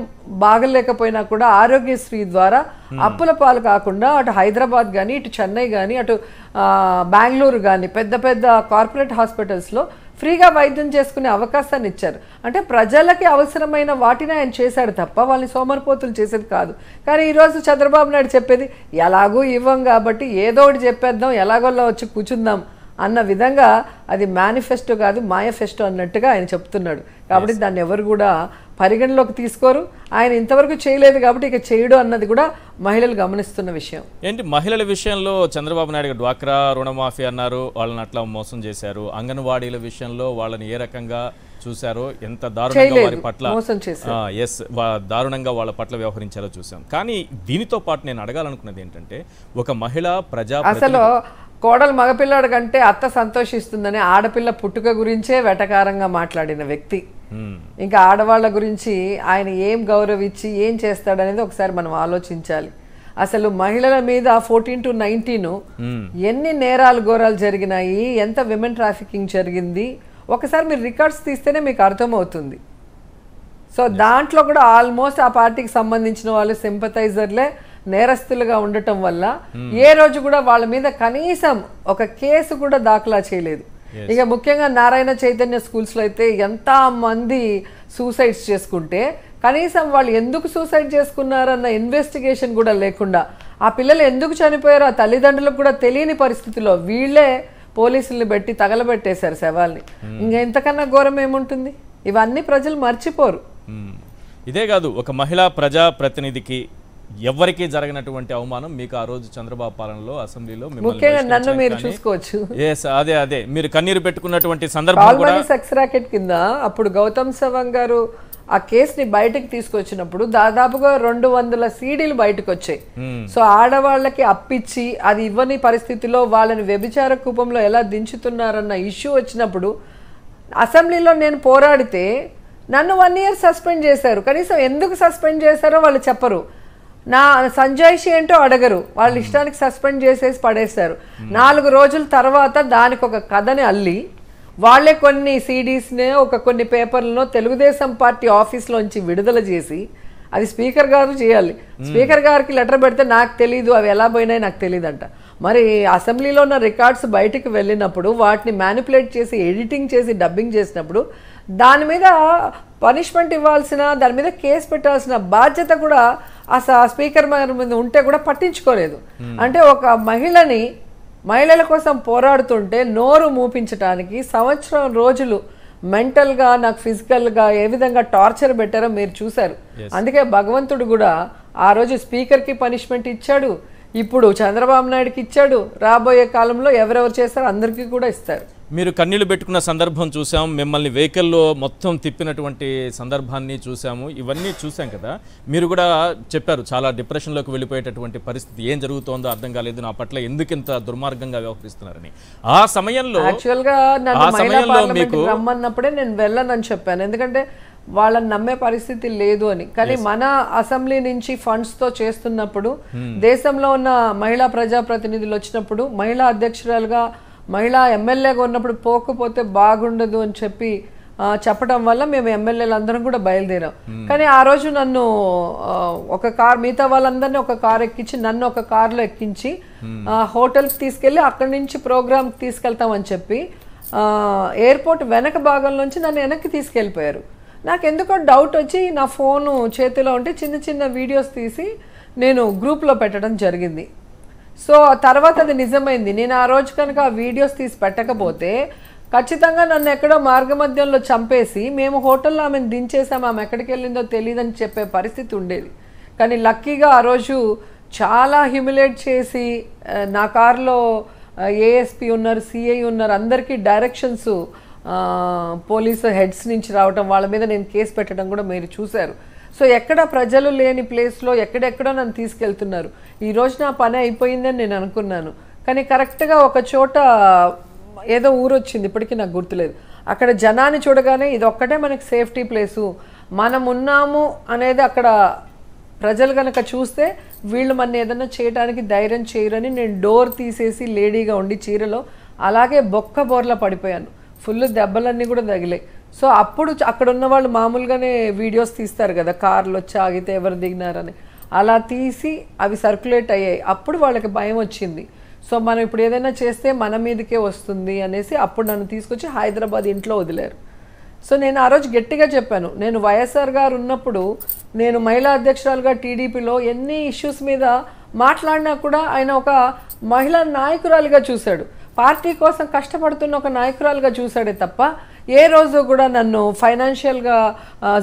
బాగలేకపోయినా కూడా ఆరోగ్యశ్రీ ద్వారా hmm. అప్పుల పాలు కాకుండా అటు హైదరాబాద్ కానీ ఇటు చెన్నై కానీ అటు బెంగళూరు కానీ పెద్ద పెద్ద కార్పొరేట్ హాస్పిటల్స్లో ఫ్రీగా వైద్యం చేసుకునే అవకాశాన్ని ఇచ్చారు అంటే ప్రజలకి అవసరమైన వాటిని ఆయన చేశాడు తప్ప వాళ్ళని సోమరిపోతులు చేసేది కాదు కానీ ఈరోజు చంద్రబాబు నాయుడు చెప్పేది ఎలాగూ ఇవ్వం కాబట్టి ఏదో ఒకటి చెప్పేద్దాం ఎలాగోలా వచ్చి కూర్చుందాం అన్న విధంగా అది మేనిఫెస్టో కాదు మాయఫెస్టో అన్నట్టుగా ఆయన చెప్తున్నాడు కాబట్టి దాన్ని ఎవరు కూడా పరిగణలోకి తీసుకోరు ఆయన ఇంతవరకు చేయలేదు కాబట్టి ఇక చేయడం అన్నది కూడా మహిళలు గమనిస్తున్న విషయం ఏంటి మహిళల విషయంలో చంద్రబాబు నాయుడు డ్వాక్రా రుణమాఫీ అన్నారు వాళ్ళని అట్లా మోసం చేశారు అంగన్వాడీల విషయంలో వాళ్ళని ఏ రకంగా చూశారో ఎంత దారుణంగా వారి పట్ల ఎస్ దారుణంగా వాళ్ళ పట్ల వ్యవహరించారో చూసాం కానీ దీనితో పాటు నేను అడగాలనుకున్నది ఏంటంటే ఒక మహిళ ప్రజా అసలు కోడలు మగపిల్లాడు కంటే అత్త సంతోషిస్తుందని ఆడపిల్ల పుట్టుక గురించే వెటకారంగా మాట్లాడిన వ్యక్తి ఇంకా ఆడవాళ్ళ గురించి ఆయన ఏం గౌరవించి ఏం చేస్తాడనేది ఒకసారి మనం ఆలోచించాలి అసలు మహిళల మీద ఫోర్టీన్ టు నైన్టీన్ ఎన్ని నేరాలు ఘోరాలు జరిగినాయి ఎంత విమెన్ ట్రాఫికింగ్ జరిగింది ఒకసారి మీరు రికార్డ్స్ తీస్తేనే మీకు అర్థమవుతుంది సో దాంట్లో కూడా ఆల్మోస్ట్ ఆ పార్టీకి సంబంధించిన వాళ్ళు సింపతైజర్లే నేరస్తులుగా ఉండటం వల్ల hmm. ఏ రోజు కూడా వాళ్ళ మీద కనీసం ఒక కేసు కూడా దాఖలా చేయలేదు ఇక ముఖ్యంగా నారాయణ చైతన్య స్కూల్స్ లో అయితే ఎంత మంది సూసైడ్స్ చేసుకుంటే కనీసం వాళ్ళు ఎందుకు సూసైడ్ చేసుకున్నారన్న ఇన్వెస్టిగేషన్ కూడా లేకుండా ఆ పిల్లలు ఎందుకు చనిపోయారు ఆ తల్లిదండ్రులకు కూడా తెలియని పరిస్థితిలో వీళ్ళే పోలీసుల్ని పెట్టి తగలబెట్టేశారు శవాల్ని hmm. ఇంకా ఇంతకన్నా ఘోరం ఏముంటుంది ఇవన్నీ ప్రజలు మర్చిపోరు hmm. ఇదే కాదు ఒక మహిళా ప్రజా ప్రతినిధికి ఎవరికీ జరగనటువంటి అవమానం మీకు ఆ రోజు చంద్రబాబు పాలనలో అసెంబ్లీలో నన్ను మీరు చూసుకోవచ్చు అదే అదే మీరు కన్నీరు పెట్టుకున్నటువంటి సందర్భం సెక్స్ రాకెట్ కింద అప్పుడు గౌతమ్ సవాంగ్ గారు ఆ కేసుని బయటకు తీసుకొచ్చినప్పుడు దాదాపుగా రెండు వందల సీడీలు బయటకు వచ్చాయి hmm. సో ఆడవాళ్ళకి అప్పిచ్చి అది ఇవ్వని పరిస్థితిలో వాళ్ళని వ్యభిచార కూపంలో ఎలా దించుతున్నారన్న ఇష్యూ వచ్చినప్పుడు అసెంబ్లీలో నేను పోరాడితే నన్ను వన్ ఇయర్ సస్పెండ్ చేశారు కనీసం ఎందుకు సస్పెండ్ చేశారో వాళ్ళు చెప్పరు నా సంజాయిషి ఏంటో అడగరు వాళ్ళ ఇష్టానికి సస్పెండ్ చేసేసి పడేస్తారు నాలుగు రోజుల తర్వాత దానికి ఒక కథని అల్లి వాళ్ళే కొన్ని సిడీస్ని ఒక కొన్ని పేపర్లను తెలుగుదేశం పార్టీ ఆఫీస్లోంచి విడుదల చేసి అది స్పీకర్ గారు చేయాలి స్పీకర్ గారికి లెటర్ పెడితే నాకు తెలీదు అవి ఎలా పోయినాయి నాకు తెలియదంట మరి అసెంబ్లీలో ఉన్న రికార్డ్స్ బయటకు వెళ్ళినప్పుడు వాటిని మ్యానిపులేట్ చేసి ఎడిటింగ్ చేసి డబ్బింగ్ చేసినప్పుడు దాని మీద పనిష్మెంట్ ఇవ్వాల్సిన దాని మీద కేసు పెట్టాల్సిన బాధ్యత కూడా ఆ స్పీకర్ మీద ఉంటే కూడా పట్టించుకోలేదు అంటే ఒక మహిళని మహిళల కోసం పోరాడుతుంటే నోరు మూపించడానికి సంవత్సరం రోజులు మెంటల్గా నాకు ఫిజికల్గా ఏ విధంగా టార్చర్ పెట్టారో మీరు చూశారు అందుకే భగవంతుడు కూడా ఆ రోజు స్పీకర్కి పనిష్మెంట్ ఇచ్చాడు ఇప్పుడు చంద్రబాబు నాయుడుకి ఇచ్చాడు రాబోయే కాలంలో ఎవరెవరు చేస్తారో అందరికీ కూడా ఇస్తారు మీరు కన్నీళ్లు పెట్టుకున్న సందర్భం చూసాం మిమ్మల్ని వెహికల్లో మొత్తం తిప్పినటువంటి సందర్భాన్ని చూసాము ఇవన్నీ చూసాం కదా మీరు కూడా చెప్పారు చాలా డిప్రెషన్లోకి వెళ్ళిపోయేటటువంటి పరిస్థితి ఏం జరుగుతోందో అర్థం కాలేదు నా పట్ల ఎందుకు ఇంత దుర్మార్గంగా వ్యవహరిస్తున్నారని ఆ సమయంలో మీకు రమ్మన్నప్పుడే నేను వెళ్ళనని చెప్పాను ఎందుకంటే వాళ్ళని నమ్మే పరిస్థితి లేదు అని కానీ మన అసెంబ్లీ నుంచి ఫండ్స్ తో చేస్తున్నప్పుడు hmm. దేశంలో ఉన్న మహిళా ప్రజాప్రతినిధులు వచ్చినప్పుడు మహిళా అధ్యక్షురాలుగా మహిళ ఎమ్మెల్యేగా ఉన్నప్పుడు పోకపోతే బాగుండదు అని చెప్పి చెప్పడం వల్ల మేము ఎమ్మెల్యేలు అందరం కూడా బయలుదేరాం కానీ ఆ రోజు నన్ను ఒక కార్ మిగతా వాళ్ళందరినీ ఒక కార్ ఎక్కించి నన్ను ఒక కార్లో ఎక్కించి హోటల్కి తీసుకెళ్ళి అక్కడి నుంచి ప్రోగ్రామ్కి తీసుకెళ్తామని చెప్పి ఎయిర్పోర్ట్ వెనక భాగంలోంచి నన్ను వెనక్కి తీసుకెళ్ళిపోయారు నాకు ఎందుకో డౌట్ వచ్చి నా ఫోను చేతిలో ఉంటే చిన్న చిన్న వీడియోస్ తీసి నేను గ్రూప్లో పెట్టడం జరిగింది సో తర్వాత అది నిజమైంది నేను ఆ రోజు కనుక ఆ వీడియోస్ తీసి పెట్టకపోతే ఖచ్చితంగా నన్ను ఎక్కడో మార్గమధ్యంలో చంపేసి మేము హోటల్లో ఆమెను దించేసాము ఆమె ఎక్కడికి వెళ్ళిందో తెలియదని చెప్పే పరిస్థితి ఉండేది కానీ లక్కీగా ఆ రోజు చాలా హ్యూమిలేట్ చేసి నా కారులో ఏఎస్పి ఉన్నారు సిఐ ఉన్నారు అందరికీ డైరెక్షన్స్ పోలీసు హెడ్స్ నుంచి రావటం వాళ్ళ మీద నేను కేసు పెట్టడం కూడా మీరు చూశారు సో ఎక్కడ ప్రజలు లేని ప్లేస్లో ఎక్కడెక్కడో నన్ను తీసుకెళ్తున్నారు ఈరోజు నా పని అయిపోయిందని నేను అనుకున్నాను కానీ కరెక్ట్గా ఒక చోట ఏదో ఊరు వచ్చింది ఇప్పటికీ నాకు గుర్తులేదు అక్కడ జనాన్ని చూడగానే ఇది ఒక్కటే మనకి సేఫ్టీ ప్లేసు మనం ఉన్నాము అనేది అక్కడ ప్రజలు కనుక చూస్తే వీళ్ళు మన ఏదైనా చేయడానికి ధైర్యం చేయరని నేను డోర్ తీసేసి లేడీగా ఉండి చీరలో అలాగే బొక్క బోర్ల పడిపోయాను ఫుల్ దెబ్బలన్నీ కూడా తగిలాయి సో అప్పుడు అక్కడ ఉన్న వాళ్ళు మామూలుగానే వీడియోస్ తీస్తారు కదా కార్లు వచ్చి ఆగితే ఎవరు దిగినారని అలా తీసి అవి సర్క్యులేట్ అయ్యాయి అప్పుడు వాళ్ళకి భయం వచ్చింది సో మనం ఇప్పుడు ఏదైనా చేస్తే మన మీదకే వస్తుంది అనేసి అప్పుడు నన్ను తీసుకొచ్చి హైదరాబాద్ ఇంట్లో వదిలేరు సో నేను ఆ రోజు గట్టిగా చెప్పాను నేను వైఎస్ఆర్ గారు ఉన్నప్పుడు నేను మహిళా అధ్యక్షురాలుగా టీడీపీలో ఎన్ని ఇష్యూస్ మీద మాట్లాడినా కూడా ఆయన ఒక మహిళా నాయకురాలుగా చూశాడు పార్టీ కోసం కష్టపడుతున్న ఒక నాయకురాలుగా చూశాడే తప్ప ఏ రోజు కూడా నన్ను ఫైనాన్షియల్గా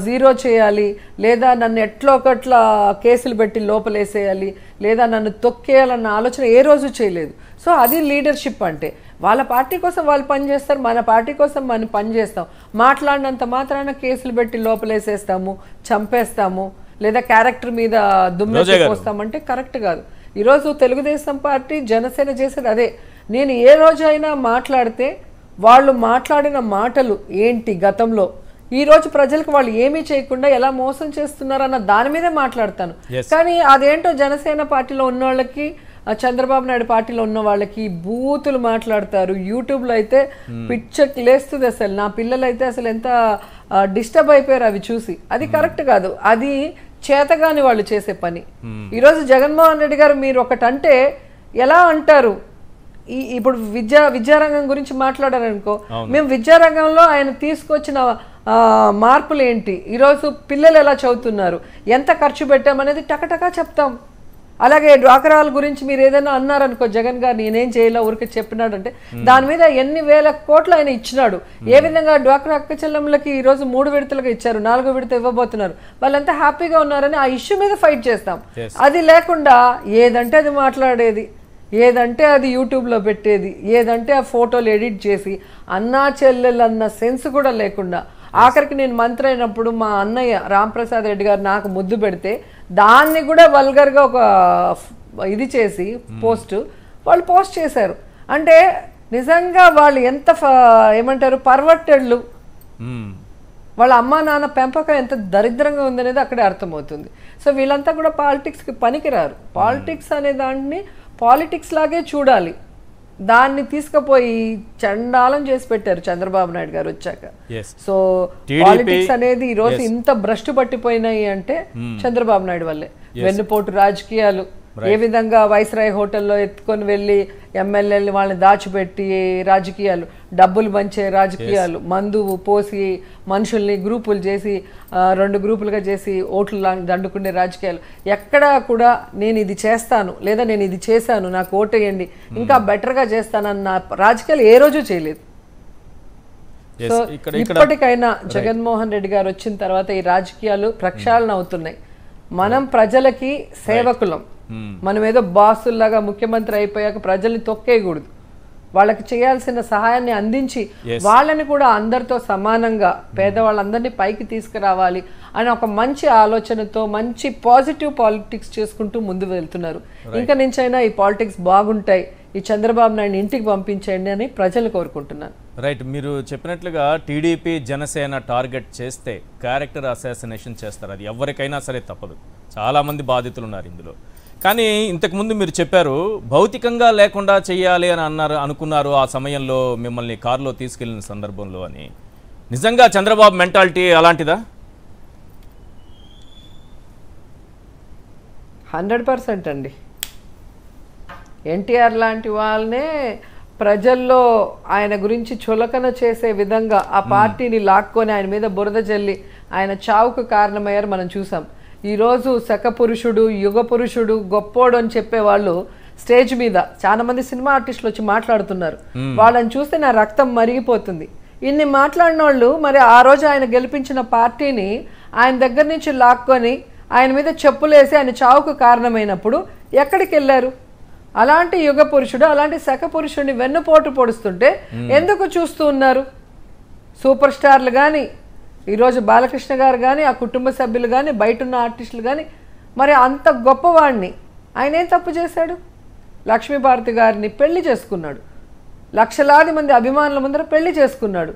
జీరో చేయాలి లేదా నన్ను ఎట్లో ఒకట్లా కేసులు పెట్టి లోపలేసేయాలి లేదా నన్ను తొక్కేయాలన్న ఆలోచన ఏ రోజు చేయలేదు సో అది లీడర్షిప్ అంటే వాళ్ళ పార్టీ కోసం వాళ్ళు పనిచేస్తారు మన పార్టీ కోసం మనం పనిచేస్తాం మాట్లాడినంత మాత్రాన కేసులు పెట్టి లోపలేసేస్తాము చంపేస్తాము లేదా క్యారెక్టర్ మీద దుమ్మెపోస్తామంటే కరెక్ట్ కాదు ఈరోజు తెలుగుదేశం పార్టీ జనసేన చేసేది అదే నేను ఏ రోజైనా మాట్లాడితే వాళ్ళు మాట్లాడిన మాటలు ఏంటి గతంలో ఈరోజు ప్రజలకు వాళ్ళు ఏమీ చేయకుండా ఎలా మోసం చేస్తున్నారన్న దాని మీదే మాట్లాడతాను కానీ అదేంటో జనసేన పార్టీలో ఉన్న వాళ్ళకి చంద్రబాబు నాయుడు పార్టీలో ఉన్న వాళ్ళకి బూతులు మాట్లాడతారు యూట్యూబ్లో అయితే hmm. పిక్చర్ లేస్తుంది అసలు నా పిల్లలు అయితే అసలు ఎంత డిస్టర్బ్ అయిపోయారు అవి చూసి అది hmm. కరెక్ట్ కాదు అది చేతగాని వాళ్ళు చేసే పని hmm. ఈరోజు జగన్మోహన్ రెడ్డి గారు మీరు ఒకటంటే ఎలా అంటారు ఈ ఇప్పుడు విద్యా విద్యారంగం గురించి మాట్లాడారనుకో మేము విద్యారంగంలో ఆయన తీసుకొచ్చిన మార్పులు ఏంటి ఈరోజు పిల్లలు ఎలా చదువుతున్నారు ఎంత ఖర్చు పెట్టామనేది టకటకా చెప్తాం అలాగే డ్వాకరాల గురించి మీరు ఏదైనా అన్నారనుకో జగన్ గారు నేనేం చేయలే ఊరికి చెప్పినాడు అంటే దాని మీద ఎన్ని వేల కోట్లు ఆయన ఇచ్చినాడు ఏ విధంగా డ్వాకరా అక్క చెల్లెమ్మలకి ఈరోజు మూడు విడతలకు ఇచ్చారు నాలుగో విడత ఇవ్వబోతున్నారు వాళ్ళంతా హ్యాపీగా ఉన్నారని ఆ ఇష్యూ మీద ఫైట్ చేస్తాం అది లేకుండా ఏదంటే అది మాట్లాడేది ఏదంటే అది యూట్యూబ్లో పెట్టేది ఏదంటే ఆ ఫోటోలు ఎడిట్ చేసి అన్నా చెల్లెలు అన్న సెన్స్ కూడా లేకుండా ఆఖరికి నేను మంత్రి అయినప్పుడు మా అన్నయ్య రాంప్రసాద్ రెడ్డి గారు నాకు ముద్దు పెడితే దాన్ని కూడా వల్గర్గా ఒక ఇది చేసి పోస్ట్ వాళ్ళు పోస్ట్ చేశారు అంటే నిజంగా వాళ్ళు ఎంత ఏమంటారు పర్వట్టెళ్ళు వాళ్ళ అమ్మా నాన్న పెంపకం ఎంత దరిద్రంగా ఉందనేది అక్కడే అర్థమవుతుంది సో వీళ్ళంతా కూడా పాలిటిక్స్కి పనికిరారు పాలిటిక్స్ అనే దాన్ని పాలిటిక్స్ లాగే చూడాలి దాన్ని తీసుకుపోయి చండాలం చేసి పెట్టారు చంద్రబాబు నాయుడు గారు వచ్చాక సో పాలిటిక్స్ అనేది ఈ రోజు ఇంత భ్రష్టు పట్టిపోయినాయి అంటే hmm. చంద్రబాబు నాయుడు వల్లే వెన్నుపోటు రాజకీయాలు ఏ విధంగా వైస్రాయ్ హోటల్లో ఎత్తుకొని వెళ్ళి ఎమ్మెల్యేలు వాళ్ళని దాచిపెట్టి రాజకీయాలు డబ్బులు పంచే రాజకీయాలు మందు పోసి మనుషుల్ని గ్రూపులు చేసి రెండు గ్రూపులుగా చేసి ఓట్లు దండుకునే రాజకీయాలు ఎక్కడా కూడా నేను ఇది చేస్తాను లేదా నేను ఇది చేశాను నాకు ఓటేయండి ఇంకా hmm. బెటర్గా చేస్తానన్న రాజకీయాలు ఏ రోజు చేయలేదు సో ఇప్పటికైనా జగన్మోహన్ రెడ్డి గారు వచ్చిన తర్వాత ఈ రాజకీయాలు hmm. ప్రక్షాళన అవుతున్నాయి మనం ప్రజలకి సేవకులం hmm. మనం ఏదో బాసుల్లాగా ముఖ్యమంత్రి అయిపోయాక ప్రజల్ని తొక్కేయకూడదు వాళ్ళకి చేయాల్సిన సహాయాన్ని అందించి వాళ్ళని కూడా అందరితో సమానంగా పేదవాళ్ళందరినీ పైకి తీసుకురావాలి అని ఒక మంచి ఆలోచనతో మంచి పాజిటివ్ పాలిటిక్స్ చేసుకుంటూ ముందు వెళ్తున్నారు ఇంకా నుంచైనా ఈ పాలిటిక్స్ బాగుంటాయి ఈ చంద్రబాబు నాయుడు ఇంటికి పంపించండి అని ప్రజలు కోరుకుంటున్నారు రైట్ మీరు చెప్పినట్లుగా టీడీపీ జనసేన టార్గెట్ చేస్తే క్యారెక్టర్ అసాసినేషన్ చేస్తారు అది ఎవరికైనా సరే తప్పదు చాలామంది బాధితులు ఉన్నారు ఇందులో కానీ ఇంతకుముందు మీరు చెప్పారు భౌతికంగా లేకుండా చేయాలి అని అన్నారు అనుకున్నారు ఆ సమయంలో మిమ్మల్ని కారులో తీసుకెళ్లిన సందర్భంలో అని నిజంగా చంద్రబాబు మెంటాలిటీ అలాంటిదా హండ్రెడ్ పర్సెంట్ అండి ఎన్టీఆర్ లాంటి వాళ్ళనే ప్రజల్లో ఆయన గురించి చులకన చేసే విధంగా ఆ పార్టీని లాక్కొని ఆయన మీద బురద చల్లి ఆయన చావుకు కారణమయ్యారు మనం చూసాం ఈరోజు పురుషుడు యుగ పురుషుడు గొప్పోడు అని చెప్పేవాళ్ళు స్టేజ్ మీద చాలా మంది సినిమా ఆర్టిస్టులు వచ్చి మాట్లాడుతున్నారు వాళ్ళని చూస్తే నా రక్తం మరిగిపోతుంది ఇన్ని మాట్లాడిన వాళ్ళు మరి ఆ రోజు ఆయన గెలిపించిన పార్టీని ఆయన దగ్గర నుంచి లాక్కొని ఆయన మీద చెప్పులేసి ఆయన చావుకు కారణమైనప్పుడు ఎక్కడికి వెళ్ళారు అలాంటి యుగ పురుషుడు అలాంటి శక పురుషుడిని వెన్నుపోటు పొడుస్తుంటే ఎందుకు చూస్తూ ఉన్నారు సూపర్ స్టార్లు కానీ ఈరోజు బాలకృష్ణ గారు కానీ ఆ కుటుంబ సభ్యులు కానీ బయట ఉన్న ఆర్టిస్టులు కానీ మరి అంత గొప్పవాడిని ఆయన ఏం తప్పు చేశాడు లక్ష్మీభారతి గారిని పెళ్లి చేసుకున్నాడు లక్షలాది మంది అభిమానుల ముందర పెళ్లి చేసుకున్నాడు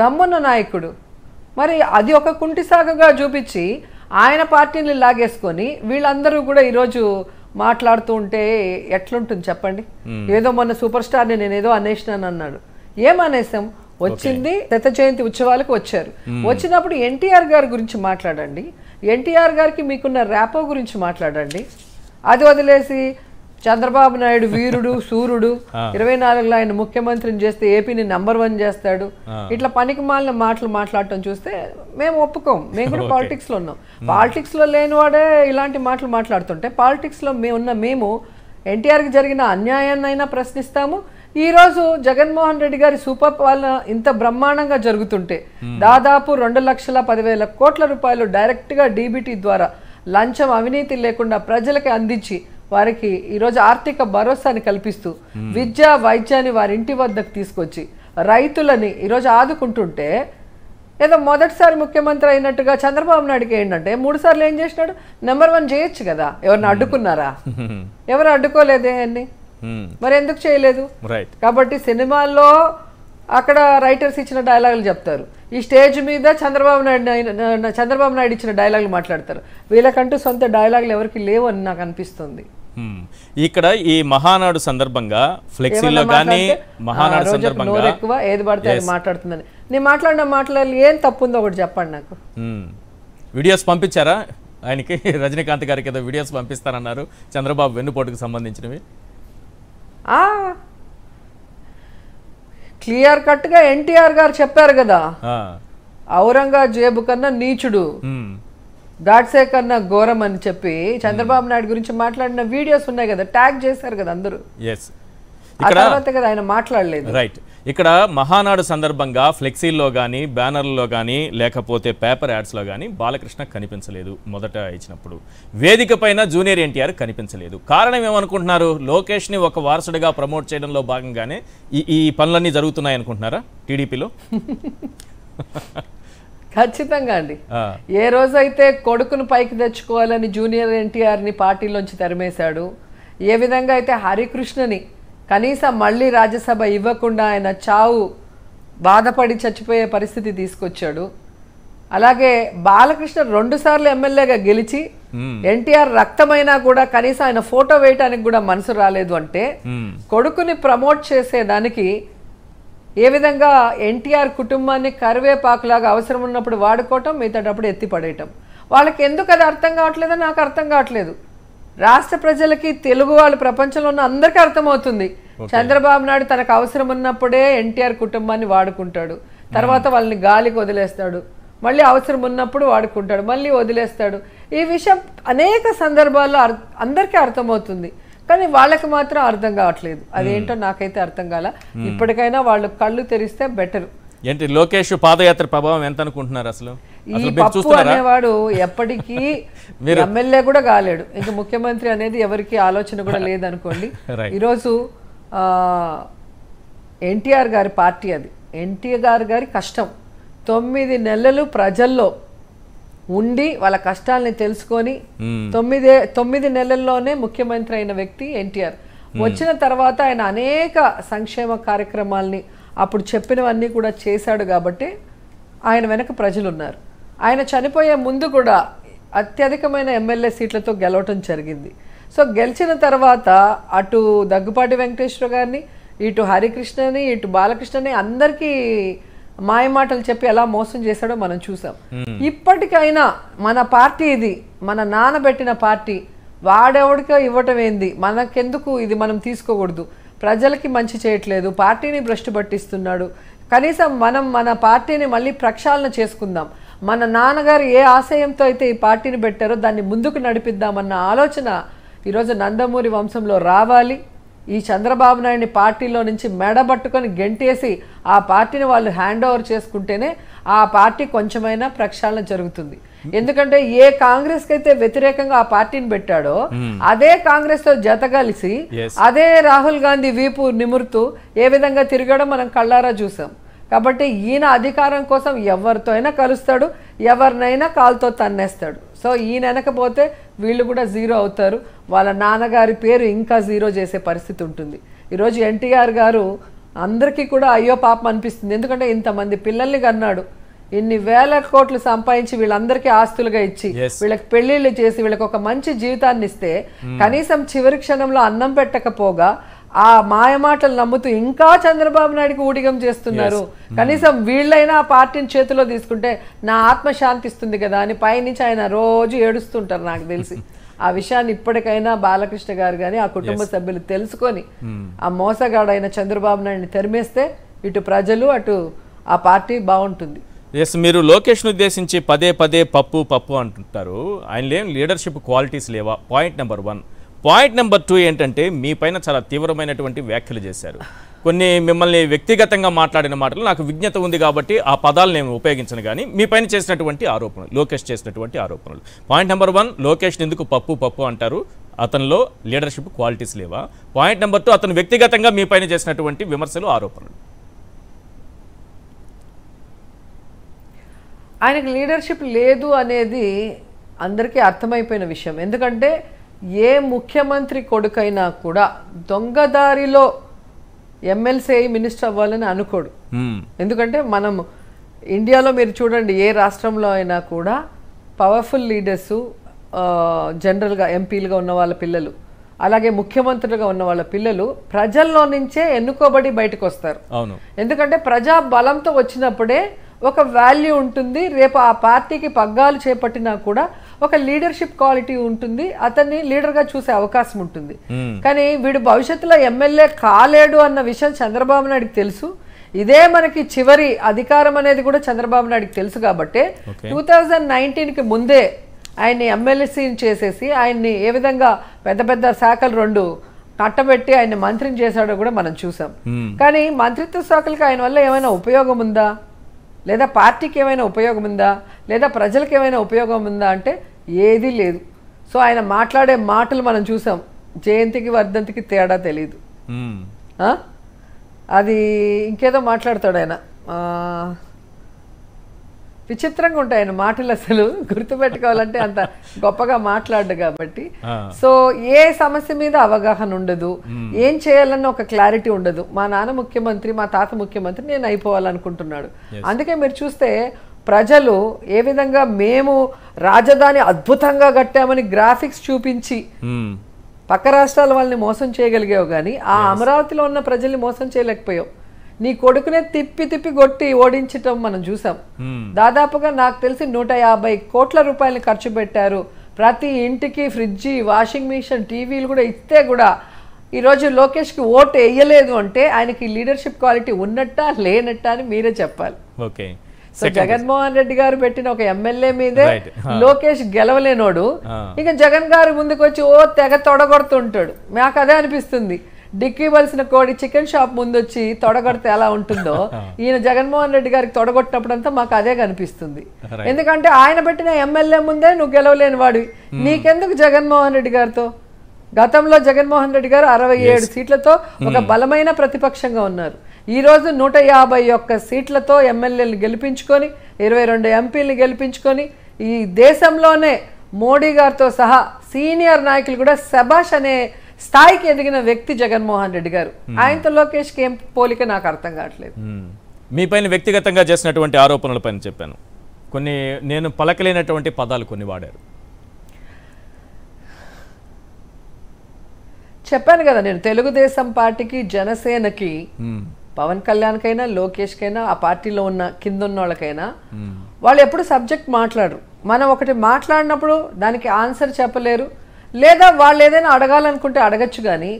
దమ్మున్న నాయకుడు మరి అది ఒక కుంటి సాగగా చూపించి ఆయన పార్టీని లాగేసుకొని వీళ్ళందరూ కూడా ఈరోజు మాట్లాడుతూ ఉంటే ఎట్లుంటుంది చెప్పండి ఏదో మొన్న సూపర్ స్టార్ని నేనేదో అనేసినాను అన్నాడు ఏమనేసాం వచ్చింది దత్త జయంతి ఉత్సవాలకు వచ్చారు వచ్చినప్పుడు ఎన్టీఆర్ గారి గురించి మాట్లాడండి ఎన్టీఆర్ గారికి మీకున్న ర్యాపో గురించి మాట్లాడండి అది వదిలేసి చంద్రబాబు నాయుడు వీరుడు సూర్యుడు ఇరవై నాలుగులో ఆయన ముఖ్యమంత్రిని చేస్తే ఏపీని నంబర్ వన్ చేస్తాడు ఇట్లా పనికి మాలిన మాటలు మాట్లాడటం చూస్తే మేము ఒప్పుకోం మేము కూడా పాలిటిక్స్లో ఉన్నాం పాలిటిక్స్లో లేనివాడే ఇలాంటి మాటలు మాట్లాడుతుంటే పాలిటిక్స్లో మేము ఉన్న మేము ఎన్టీఆర్కి జరిగిన అన్యాయాన్నైనా ప్రశ్నిస్తాము ఈరోజు జగన్మోహన్ రెడ్డి గారి సూపర్ పాలన ఇంత బ్రహ్మాండంగా జరుగుతుంటే hmm. దాదాపు రెండు లక్షల పదివేల కోట్ల రూపాయలు డైరెక్ట్గా డీబీటీ ద్వారా లంచం అవినీతి లేకుండా ప్రజలకి అందించి వారికి ఈరోజు ఆర్థిక భరోసాని కల్పిస్తూ hmm. విద్య వైద్యాన్ని వారి ఇంటి వద్దకు తీసుకొచ్చి రైతులని ఈరోజు ఆదుకుంటుంటే ఏదో మొదటిసారి ముఖ్యమంత్రి అయినట్టుగా చంద్రబాబు నాయుడుకి ఏంటంటే మూడు సార్లు ఏం చేసినాడు నెంబర్ వన్ చేయొచ్చు కదా ఎవరిని hmm. అడ్డుకున్నారా ఎవరు అడ్డుకోలేదే అన్నీ Hmm. మరి ఎందుకు చేయలేదు కాబట్టి సినిమాల్లో అక్కడ రైటర్స్ ఇచ్చిన డైలాగులు చెప్తారు ఈ స్టేజ్ మీద చంద్రబాబు నాయుడు చంద్రబాబు నాయుడు ఇచ్చిన డైలాగులు మాట్లాడతారు వీళ్ళకంటూ సొంత డైలాగులు ఎవరికి లేవు అని నాకు అనిపిస్తుంది hmm. ఇక్కడ ఈ మహానాడు సందర్భంగా ఫ్లెక్సీలో కానీ మహానాడు సందర్భంగా ఎక్కువ ఏది పడితే అది మాట్లాడుతుందని నేను మాట్లాడిన మాట్లాడాలి ఏం తప్పుందో ఒకటి చెప్పండి నాకు వీడియోస్ hmm. పంపించారా ఆయనకి రజనీకాంత్ గారికి ఏదో వీడియోస్ పంపిస్తానన్నారు చంద్రబాబు వెన్నుపోటుకు సంబంధించినవి క్లియర్ కట్ గా ఎన్టీఆర్ గారు చెప్పారు కదా ఔరంగజేబు కన్నా నీచుడు గాడ్సే కన్నా ఘోరం అని చెప్పి చంద్రబాబు నాయుడు గురించి మాట్లాడిన వీడియోస్ ఉన్నాయి కదా ట్యాగ్ చేశారు కదా అందరూ తర్వాత కదా ఆయన మాట్లాడలేదు రైట్ ఇక్కడ మహానాడు సందర్భంగా ఫ్లెక్సీల్లో కానీ బ్యానర్లలో కానీ లేకపోతే పేపర్ యాడ్స్లో కానీ బాలకృష్ణ కనిపించలేదు మొదట ఇచ్చినప్పుడు వేదిక పైన జూనియర్ ఎన్టీఆర్ కనిపించలేదు కారణం ఏమనుకుంటున్నారు లోకేష్ని ఒక వారసుడిగా ప్రమోట్ చేయడంలో భాగంగానే ఈ ఈ పనులన్నీ జరుగుతున్నాయి అనుకుంటున్నారా టీడీపీలో ఖచ్చితంగా అండి ఏ రోజైతే కొడుకును పైకి తెచ్చుకోవాలని జూనియర్ ఎన్టీఆర్ని పార్టీలోంచి తరిమేశాడు ఏ విధంగా అయితే హరికృష్ణని కనీసం మళ్ళీ రాజ్యసభ ఇవ్వకుండా ఆయన చావు బాధపడి చచ్చిపోయే పరిస్థితి తీసుకొచ్చాడు అలాగే బాలకృష్ణ రెండు సార్లు ఎమ్మెల్యేగా గెలిచి ఎన్టీఆర్ రక్తమైనా కూడా కనీసం ఆయన ఫోటో వేయటానికి కూడా మనసు రాలేదు అంటే కొడుకుని ప్రమోట్ చేసేదానికి ఏ విధంగా ఎన్టీఆర్ కుటుంబాన్ని కరివేపాకులాగా అవసరం ఉన్నప్పుడు వాడుకోవటం మిగతాటప్పుడు ఎత్తిపడేయటం వాళ్ళకి ఎందుకు అది అర్థం కావట్లేదో నాకు అర్థం కావట్లేదు రాష్ట్ర ప్రజలకి తెలుగు వాళ్ళు ప్రపంచంలో ఉన్న అందరికీ అర్థమవుతుంది చంద్రబాబు నాయుడు తనకు అవసరం ఉన్నప్పుడే ఎన్టీఆర్ కుటుంబాన్ని వాడుకుంటాడు తర్వాత వాళ్ళని గాలికి వదిలేస్తాడు మళ్ళీ అవసరం ఉన్నప్పుడు వాడుకుంటాడు మళ్ళీ వదిలేస్తాడు ఈ విషయం అనేక సందర్భాల్లో అందరికీ అర్థమవుతుంది కానీ వాళ్ళకి మాత్రం అర్థం కావట్లేదు అదేంటో నాకైతే అర్థం కాల ఇప్పటికైనా వాళ్ళు కళ్ళు తెరిస్తే బెటర్ ఏంటి లోకేష్ పాదయాత్ర ప్రభావం ఎంత అనుకుంటున్నారు అసలు ఈ పప్పు అనేవాడు ఎప్పటికీ ఎమ్మెల్యే కూడా కాలేడు ఇంకా ముఖ్యమంత్రి అనేది ఎవరికి ఆలోచన కూడా లేదనుకోండి ఈరోజు ఎన్టీఆర్ గారి పార్టీ అది ఎన్టీఆర్ గారి కష్టం తొమ్మిది నెలలు ప్రజల్లో ఉండి వాళ్ళ కష్టాలని తెలుసుకొని తొమ్మిదే తొమ్మిది నెలల్లోనే ముఖ్యమంత్రి అయిన వ్యక్తి ఎన్టీఆర్ వచ్చిన తర్వాత ఆయన అనేక సంక్షేమ కార్యక్రమాల్ని అప్పుడు చెప్పినవన్నీ కూడా చేశాడు కాబట్టి ఆయన వెనక ప్రజలు ఉన్నారు ఆయన చనిపోయే ముందు కూడా అత్యధికమైన ఎమ్మెల్యే సీట్లతో గెలవటం జరిగింది సో గెలిచిన తర్వాత అటు దగ్గుపాటి వెంకటేశ్వర గారిని ఇటు హరికృష్ణని ఇటు బాలకృష్ణని అందరికీ మాయమాటలు చెప్పి ఎలా మోసం చేశాడో మనం చూసాం ఇప్పటికైనా మన పార్టీ ఇది మన నాన్నబెట్టిన పార్టీ వాడెవడికో ఇవ్వటం ఏంది మనకెందుకు ఇది మనం తీసుకోకూడదు ప్రజలకి మంచి చేయట్లేదు పార్టీని భ్రష్టు పట్టిస్తున్నాడు కనీసం మనం మన పార్టీని మళ్ళీ ప్రక్షాళన చేసుకుందాం మన నాన్నగారు ఏ ఆశయంతో అయితే ఈ పార్టీని పెట్టారో దాన్ని ముందుకు నడిపిద్దామన్న ఆలోచన ఈరోజు నందమూరి వంశంలో రావాలి ఈ చంద్రబాబు నాయుడిని పార్టీలో నుంచి మెడబట్టుకొని గెంటేసి ఆ పార్టీని వాళ్ళు హ్యాండ్ ఓవర్ చేసుకుంటేనే ఆ పార్టీ కొంచెమైనా ప్రక్షాళన జరుగుతుంది ఎందుకంటే ఏ కాంగ్రెస్ కైతే వ్యతిరేకంగా ఆ పార్టీని పెట్టాడో అదే కాంగ్రెస్ తో జత కలిసి అదే రాహుల్ గాంధీ వీపు నిమురుతూ ఏ విధంగా తిరగడం మనం కళ్ళారా చూసాం కాబట్టి ఈయన అధికారం కోసం ఎవరితో అయినా కలుస్తాడు ఎవరినైనా కాలుతో తన్నేస్తాడు సో ఈయన వెనకపోతే వీళ్ళు కూడా జీరో అవుతారు వాళ్ళ నాన్నగారి పేరు ఇంకా జీరో చేసే పరిస్థితి ఉంటుంది ఈరోజు ఎన్టీఆర్ గారు అందరికీ కూడా అయ్యో పాపం అనిపిస్తుంది ఎందుకంటే ఇంతమంది పిల్లల్ని కన్నాడు ఇన్ని వేల కోట్లు సంపాదించి వీళ్ళందరికీ ఆస్తులుగా ఇచ్చి వీళ్ళకి పెళ్లిళ్ళు చేసి వీళ్ళకి ఒక మంచి జీవితాన్ని ఇస్తే hmm. కనీసం చివరి క్షణంలో అన్నం పెట్టకపోగా ఆ మాయ మాటలు నమ్ముతూ ఇంకా చంద్రబాబు నాయుడికి ఊడిగం చేస్తున్నారు hmm. కనీసం వీళ్ళైనా ఆ పార్టీని చేతిలో తీసుకుంటే నా ఆత్మ శాంతిస్తుంది కదా అని పైనుంచి ఆయన రోజు ఏడుస్తుంటారు నాకు తెలిసి ఆ విషయాన్ని ఇప్పటికైనా బాలకృష్ణ గారు కానీ ఆ కుటుంబ సభ్యులు తెలుసుకొని hmm. ఆ మోసగాడైన చంద్రబాబు నాయుడిని తెరిమేస్తే ఇటు ప్రజలు అటు ఆ పార్టీ బాగుంటుంది ఎస్ మీరు లోకేష్ను ఉద్దేశించి పదే పదే పప్పు పప్పు అంటుంటారు ఆయన లేని లీడర్షిప్ క్వాలిటీస్ లేవా point number one point number two ఏంటంటే మీ పైన చాలా తీవ్రమైనటువంటి వ్యాఖ్యలు చేశారు కొన్ని మిమ్మల్ని వ్యక్తిగతంగా మాట్లాడిన మాటలు నాకు విజ్ఞత ఉంది కాబట్టి ఆ పదాలు నేను ఉపయోగించను కానీ మీ పైన చేసినటువంటి ఆరోపణలు లోకేష్ చేసినటువంటి ఆరోపణలు పాయింట్ నెంబర్ వన్ లోకేష్ ఎందుకు పప్పు పప్పు అంటారు అతనిలో లీడర్షిప్ క్వాలిటీస్ లేవా పాయింట్ నెంబర్ టూ అతను వ్యక్తిగతంగా మీ పైన చేసినటువంటి విమర్శలు ఆరోపణలు ఆయనకు లీడర్షిప్ లేదు అనేది అందరికీ అర్థమైపోయిన విషయం ఎందుకంటే ఏ ముఖ్యమంత్రి కొడుకైనా కూడా దొంగదారిలో ఎమ్మెల్సీ మినిస్టర్ అవ్వాలని అనుకోడు ఎందుకంటే మనం ఇండియాలో మీరు చూడండి ఏ రాష్ట్రంలో అయినా కూడా పవర్ఫుల్ లీడర్స్ జనరల్గా ఎంపీలుగా ఉన్న వాళ్ళ పిల్లలు అలాగే ముఖ్యమంత్రులుగా ఉన్న వాళ్ళ పిల్లలు ప్రజల్లో నుంచే ఎన్నుకోబడి బయటకు వస్తారు ఎందుకంటే ప్రజా బలంతో వచ్చినప్పుడే ఒక వాల్యూ ఉంటుంది రేపు ఆ పార్టీకి పగ్గాలు చేపట్టినా కూడా ఒక లీడర్షిప్ క్వాలిటీ ఉంటుంది అతన్ని లీడర్గా చూసే అవకాశం ఉంటుంది hmm. కానీ వీడు భవిష్యత్తులో ఎమ్మెల్యే కాలేడు అన్న విషయం చంద్రబాబు నాయుడుకి తెలుసు ఇదే మనకి చివరి అధికారం అనేది కూడా చంద్రబాబు నాయుడుకి తెలుసు కాబట్టి టూ థౌజండ్ నైన్టీన్కి ముందే ఆయన్ని ఎమ్మెల్సీని చేసేసి ఆయన్ని ఏ విధంగా పెద్ద పెద్ద శాఖలు రెండు కట్టబెట్టి ఆయన మంత్రిని చేశాడో కూడా మనం చూసాం hmm. కానీ మంత్రిత్వ శాఖలకు ఆయన వల్ల ఏమైనా ఉపయోగం ఉందా లేదా పార్టీకి ఏమైనా ఉపయోగం ఉందా లేదా ప్రజలకు ఏమైనా ఉపయోగం ఉందా అంటే ఏదీ లేదు సో ఆయన మాట్లాడే మాటలు మనం చూసాం జయంతికి వర్ధంతికి తేడా తెలియదు అది ఇంకేదో మాట్లాడతాడు ఆయన విచిత్రంగా ఉంటాయి ఆయన మాటలు అసలు గుర్తుపెట్టుకోవాలంటే అంత గొప్పగా మాట్లాడు కాబట్టి సో ఏ సమస్య మీద అవగాహన ఉండదు ఏం చేయాలన్న ఒక క్లారిటీ ఉండదు మా నాన్న ముఖ్యమంత్రి మా తాత ముఖ్యమంత్రి నేను అయిపోవాలనుకుంటున్నాడు అందుకే మీరు చూస్తే ప్రజలు ఏ విధంగా మేము రాజధాని అద్భుతంగా కట్టామని గ్రాఫిక్స్ చూపించి పక్క రాష్ట్రాల వాళ్ళని మోసం చేయగలిగావు కానీ ఆ అమరావతిలో ఉన్న ప్రజల్ని మోసం చేయలేకపోయావు నీ కొడుకునే తిప్పి తిప్పి కొట్టి ఓడించటం మనం చూసాం దాదాపుగా నాకు తెలిసి నూట యాభై కోట్ల రూపాయలు ఖర్చు పెట్టారు ప్రతి ఇంటికి ఫ్రిడ్జ్ వాషింగ్ మిషన్ టీవీలు కూడా ఇస్తే కూడా ఈరోజు లోకేష్కి ఓటు వేయలేదు అంటే ఆయనకి లీడర్షిప్ క్వాలిటీ ఉన్నట్ట లేనట్ట అని మీరే చెప్పాలి ఓకే సో జగన్మోహన్ రెడ్డి గారు పెట్టిన ఒక ఎమ్మెల్యే మీదే లోకేష్ గెలవలేనోడు ఇంకా జగన్ గారు ముందుకు వచ్చి ఓ తెగ తొడగొడుతుంటాడు మాకు అదే అనిపిస్తుంది డిక్కీ బల్సిన కోడి చికెన్ షాప్ ముందు వచ్చి తొడగొడితే ఎలా ఉంటుందో ఈయన జగన్మోహన్ రెడ్డి గారికి తొడగొట్టినప్పుడంతా మాకు అదే కనిపిస్తుంది ఎందుకంటే ఆయన పెట్టిన ఎమ్మెల్యే ముందే నువ్వు గెలవలేని వాడి hmm. నీకెందుకు జగన్మోహన్ రెడ్డి గారితో గతంలో జగన్మోహన్ రెడ్డి గారు అరవై ఏడు సీట్లతో ఒక hmm. బలమైన ప్రతిపక్షంగా ఉన్నారు ఈ రోజు నూట యాభై ఒక్క సీట్లతో ఎమ్మెల్యేలు గెలిపించుకొని ఇరవై రెండు ఎంపీలను గెలిపించుకొని ఈ దేశంలోనే మోడీ గారితో సహా సీనియర్ నాయకులు కూడా శబాష్ అనే స్థాయికి ఎదిగిన వ్యక్తి జగన్మోహన్ రెడ్డి గారు hmm. ఆయనతో కి ఏం పోలిక నాకు అర్థం కావట్లేదు hmm. మీ పైన వ్యక్తిగతంగా చేసినటువంటి పైన చెప్పాను కొన్ని నేను పలకలేనటువంటి పదాలు కొన్ని వాడారు చెప్పాను కదా నేను తెలుగుదేశం పార్టీకి జనసేనకి hmm. పవన్ కళ్యాణ్కైనా లోకేష్కైనా ఆ పార్టీలో ఉన్న కింద ఉన్న వాళ్ళకైనా వాళ్ళు ఎప్పుడు సబ్జెక్ట్ మాట్లాడరు మనం ఒకటి మాట్లాడినప్పుడు దానికి ఆన్సర్ చెప్పలేరు లేదా వాళ్ళు ఏదైనా అడగాలనుకుంటే అడగచ్చు కానీ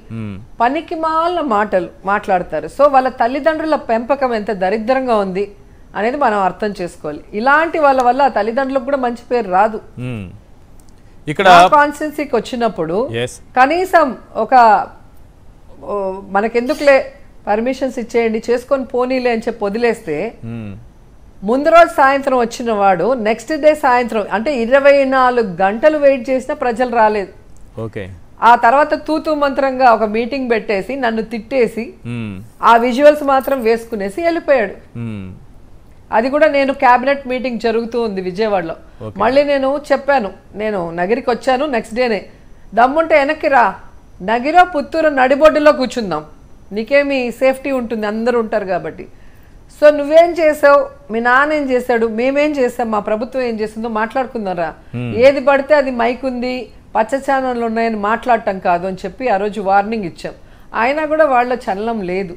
పనికి మాలిన మాటలు మాట్లాడతారు సో వాళ్ళ తల్లిదండ్రుల పెంపకం ఎంత దరిద్రంగా ఉంది అనేది మనం అర్థం చేసుకోవాలి ఇలాంటి వాళ్ళ వల్ల తల్లిదండ్రులకు కూడా మంచి పేరు రాదు ఇక్కడ కాన్స్టెన్సీకి వచ్చినప్పుడు కనీసం ఒక మనకెందుకులే పర్మిషన్స్ ఇచ్చేయండి చేసుకొని పోనీలే అని చెప్పి వదిలేస్తే ముందు రోజు సాయంత్రం వచ్చిన వాడు నెక్స్ట్ డే సాయంత్రం అంటే ఇరవై నాలుగు గంటలు వెయిట్ చేసినా ప్రజలు రాలేదు ఓకే ఆ తర్వాత తూతు మంత్రంగా ఒక మీటింగ్ పెట్టేసి నన్ను తిట్టేసి ఆ విజువల్స్ మాత్రం వేసుకునేసి వెళ్ళిపోయాడు అది కూడా నేను క్యాబినెట్ మీటింగ్ జరుగుతూ ఉంది విజయవాడలో మళ్ళీ నేను చెప్పాను నేను నగిరికి వచ్చాను నెక్స్ట్ డేనే దమ్ముంటే వెనక్కి రా నగిర పుత్తూరు నడిబొడ్డులో కూర్చుందాం నీకేమి సేఫ్టీ ఉంటుంది అందరూ ఉంటారు కాబట్టి సో నువ్వేం చేసావు మీ నాన్న ఏం చేశాడు మేమేం చేసాం మా ప్రభుత్వం ఏం చేసిందో మాట్లాడుకుందాం రా ఏది పడితే అది మైక్ ఉంది పచ్చ ఛానళ్ళు ఉన్నాయని మాట్లాడటం కాదు అని చెప్పి ఆ రోజు వార్నింగ్ ఇచ్చాం అయినా కూడా వాళ్ళ చలనం లేదు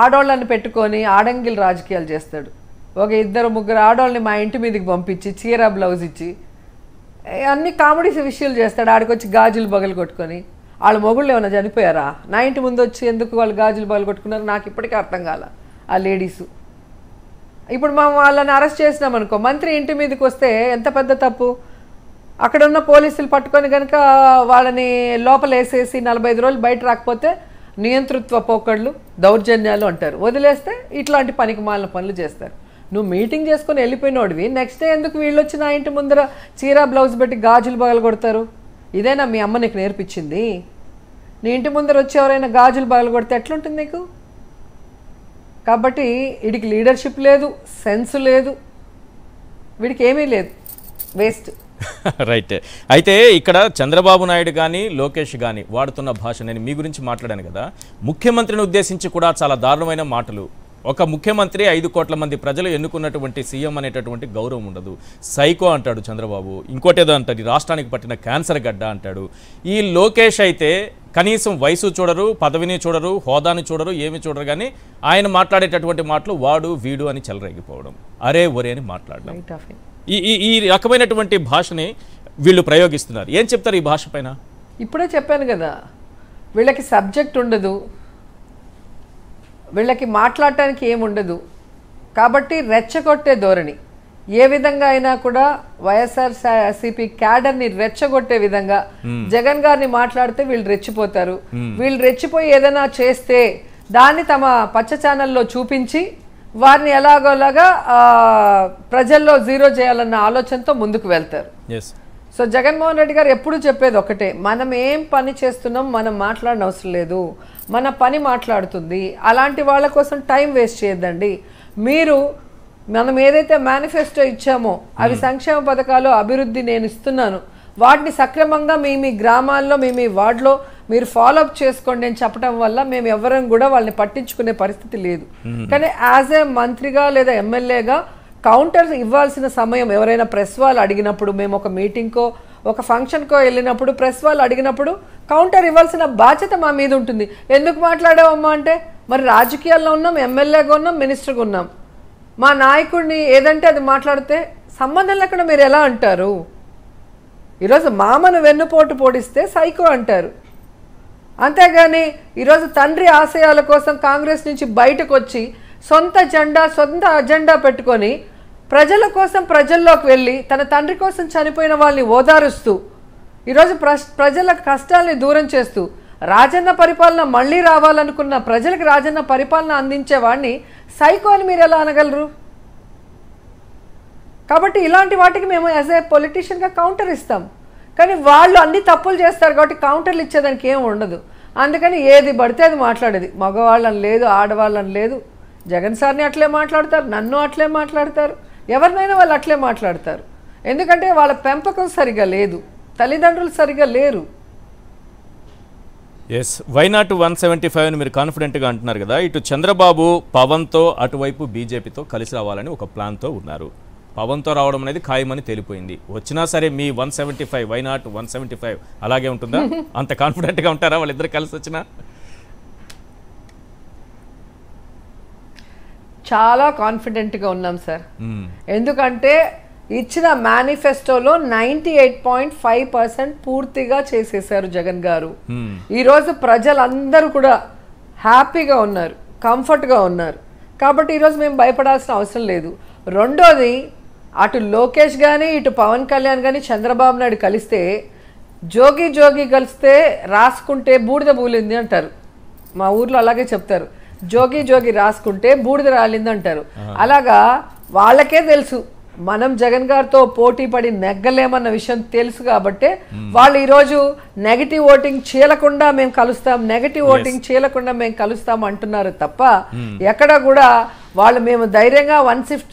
ఆడోళ్ళని పెట్టుకొని ఆడంగిల్ రాజకీయాలు చేస్తాడు ఒక ఇద్దరు ముగ్గురు ఆడోళ్ళని మా ఇంటి మీదకి పంపించి చీర బ్లౌజ్ ఇచ్చి అన్ని కామెడీస్ విషయాలు చేస్తాడు ఆడికొచ్చి గాజులు బగలు కొట్టుకొని వాళ్ళ మొగుళ్ళు ఏమైనా చనిపోయారా నా ఇంటి ముందు వచ్చి ఎందుకు వాళ్ళు గాజులు బగలు కొట్టుకున్నారు నాకు ఇప్పటికీ అర్థం కాల ఆ లేడీసు ఇప్పుడు మనం వాళ్ళని అరెస్ట్ చేసినాం అనుకో మంత్రి ఇంటి మీదకి వస్తే ఎంత పెద్ద తప్పు అక్కడ ఉన్న పోలీసులు పట్టుకొని కనుక వాళ్ళని లోపలేసేసి నలభై ఐదు రోజులు బయట రాకపోతే నియంతృత్వ పోకళ్ళు దౌర్జన్యాలు అంటారు వదిలేస్తే ఇట్లాంటి పనికి మాలిన పనులు చేస్తారు నువ్వు మీటింగ్ చేసుకుని వెళ్ళిపోయినోడివి నెక్స్ట్ డే ఎందుకు వీళ్ళు వచ్చి నా ఇంటి ముందర చీర బ్లౌజ్ పెట్టి గాజులు బగలు కొడతారు ఇదేనా మీ అమ్మ నీకు నేర్పించింది నీ ఇంటి ముందర వచ్చి ఎవరైనా గాజులు బగలు కొడితే ఎట్లుంటుంది నీకు కాబట్టి వీడికి లీడర్షిప్ లేదు సెన్స్ లేదు వీడికి ఏమీ లేదు వేస్ట్ రైట్ అయితే ఇక్కడ చంద్రబాబు నాయుడు కానీ లోకేష్ కానీ వాడుతున్న భాష నేను మీ గురించి మాట్లాడాను కదా ముఖ్యమంత్రిని ఉద్దేశించి కూడా చాలా దారుణమైన మాటలు ఒక ముఖ్యమంత్రి ఐదు కోట్ల మంది ప్రజలు ఎన్నుకున్నటువంటి సీఎం అనేటటువంటి గౌరవం ఉండదు సైకో అంటాడు చంద్రబాబు ఇంకోటేదో అంటాడు రాష్ట్రానికి పట్టిన క్యాన్సర్ గడ్డ అంటాడు ఈ లోకేష్ అయితే కనీసం వయసు చూడరు పదవిని చూడరు హోదాని చూడరు ఏమి చూడరు కానీ ఆయన మాట్లాడేటటువంటి మాటలు వాడు వీడు అని చెలరేగిపోవడం అరే ఒరే అని మాట్లాడడం ఈ ఈ రకమైనటువంటి భాషని వీళ్ళు ప్రయోగిస్తున్నారు ఏం చెప్తారు ఈ భాష పైన ఇప్పుడే చెప్పాను కదా వీళ్ళకి సబ్జెక్ట్ ఉండదు వీళ్ళకి మాట్లాడటానికి ఏముండదు కాబట్టి రెచ్చగొట్టే ధోరణి ఏ విధంగా అయినా కూడా వైఎస్ఆర్ సిపి క్యాడర్ ని రెచ్చగొట్టే విధంగా జగన్ గారిని మాట్లాడితే వీళ్ళు రెచ్చిపోతారు వీళ్ళు రెచ్చిపోయి ఏదైనా చేస్తే దాన్ని తమ పచ్చ ఛానల్లో చూపించి వారిని ఎలాగోలాగా ప్రజల్లో జీరో చేయాలన్న ఆలోచనతో ముందుకు వెళ్తారు సో జగన్మోహన్ రెడ్డి గారు ఎప్పుడు చెప్పేది ఒకటే మనం ఏం పని చేస్తున్నాం మనం మాట్లాడిన అవసరం లేదు మన పని మాట్లాడుతుంది అలాంటి వాళ్ళ కోసం టైం వేస్ట్ చేయద్దండి మీరు మనం ఏదైతే మేనిఫెస్టో ఇచ్చామో అవి hmm. సంక్షేమ పథకాలు అభివృద్ధి నేను ఇస్తున్నాను వాటిని సక్రమంగా మీ మీ గ్రామాల్లో మీ మీ వార్డులో మీరు ఫాలో అప్ చేసుకోండి అని చెప్పడం వల్ల మేము ఎవరం కూడా వాళ్ళని పట్టించుకునే పరిస్థితి లేదు కానీ యాజ్ ఏ మంత్రిగా లేదా ఎమ్మెల్యేగా కౌంటర్ ఇవ్వాల్సిన సమయం ఎవరైనా ప్రెస్ వాళ్ళు అడిగినప్పుడు మేము ఒక మీటింగ్కో ఒక ఫంక్షన్కో వెళ్ళినప్పుడు ప్రెస్ వాళ్ళు అడిగినప్పుడు కౌంటర్ ఇవ్వాల్సిన బాధ్యత మా మీద ఉంటుంది ఎందుకు మాట్లాడేవమ్మా అంటే మరి రాజకీయాల్లో ఉన్నాం ఎమ్మెల్యేగా ఉన్నాం మినిస్టర్గా ఉన్నాం మా నాయకుడిని ఏదంటే అది మాట్లాడితే సంబంధం లేకుండా మీరు ఎలా అంటారు ఈరోజు మామను వెన్నుపోటు పోడిస్తే సైకో అంటారు అంతేగాని ఈరోజు తండ్రి ఆశయాల కోసం కాంగ్రెస్ నుంచి బయటకు వచ్చి సొంత జెండా సొంత అజెండా పెట్టుకొని ప్రజల కోసం ప్రజల్లోకి వెళ్ళి తన తండ్రి కోసం చనిపోయిన వాళ్ళని ఓదారుస్తూ ఈరోజు ప్ర ప్రజల కష్టాల్ని దూరం చేస్తూ రాజన్న పరిపాలన మళ్ళీ రావాలనుకున్న ప్రజలకు రాజన్న పరిపాలన అందించేవాడిని సైకో అని మీరు ఎలా అనగలరు కాబట్టి ఇలాంటి వాటికి మేము యాజ్ ఏ పొలిటీషియన్గా కౌంటర్ ఇస్తాం కానీ వాళ్ళు అన్ని తప్పులు చేస్తారు కాబట్టి కౌంటర్లు ఇచ్చేదానికి ఏం ఉండదు అందుకని ఏది పడితే అది మాట్లాడేది మగవాళ్ళని లేదు ఆడవాళ్ళని లేదు జగన్ సార్ని అట్లే మాట్లాడతారు నన్ను అట్లే మాట్లాడతారు ఎవరినైనా వాళ్ళు అట్లే మాట్లాడతారు ఎందుకంటే వాళ్ళ పెంపకం సరిగా లేదు తల్లిదండ్రులు సరిగా లేరు yes why not one seventy five అని మీరు కాన్ఫిడెంట్గా అంటున్నారు కదా ఇటు చంద్రబాబు పవన్తో అటువైపు బీజేపీతో కలిసి రావాలని ఒక ప్లాన్తో ఉన్నారు పవన్తో రావడం అనేది ఖాయమని తేలిపోయింది వచ్చినా సరే మీ one seventy five why not one seventy five అలాగే ఉంటుందా అంత కాన్ఫిడెంట్గా ఉంటారా వాళ్ళిద్దరు కలిసి వచ్చినా చాలా కాన్ఫిడెంట్గా ఉన్నాం సార్ ఎందుకంటే ఇచ్చిన మేనిఫెస్టోలో ninety eight point five percent పూర్తిగా చేసేసారు జగన్ గారు ఈరోజు ప్రజలందరూ కూడా హ్యాపీగా ఉన్నారు కంఫర్ట్గా ఉన్నారు కాబట్టి ఈరోజు మేము భయపడాల్సిన అవసరం లేదు రెండోది అటు లోకేష్ కానీ ఇటు పవన్ కళ్యాణ్ కానీ చంద్రబాబు నాయుడు కలిస్తే జోగి జోగి కలిస్తే రాసుకుంటే బూడిద పూలింది అంటారు మా ఊర్లో అలాగే చెప్తారు జోగి జోగి రాసుకుంటే బూడిద రాలింది అంటారు అలాగా వాళ్ళకే తెలుసు మనం జగన్ గారితో పోటీ పడి నెగ్గలేమన్న విషయం తెలుసు కాబట్టే వాళ్ళు ఈరోజు నెగటివ్ ఓటింగ్ చేయకుండా మేము కలుస్తాం నెగటివ్ ఓటింగ్ చేయకుండా మేము కలుస్తాం అంటున్నారు తప్ప ఎక్కడ కూడా వాళ్ళు మేము ధైర్యంగా వన్ సిఫ్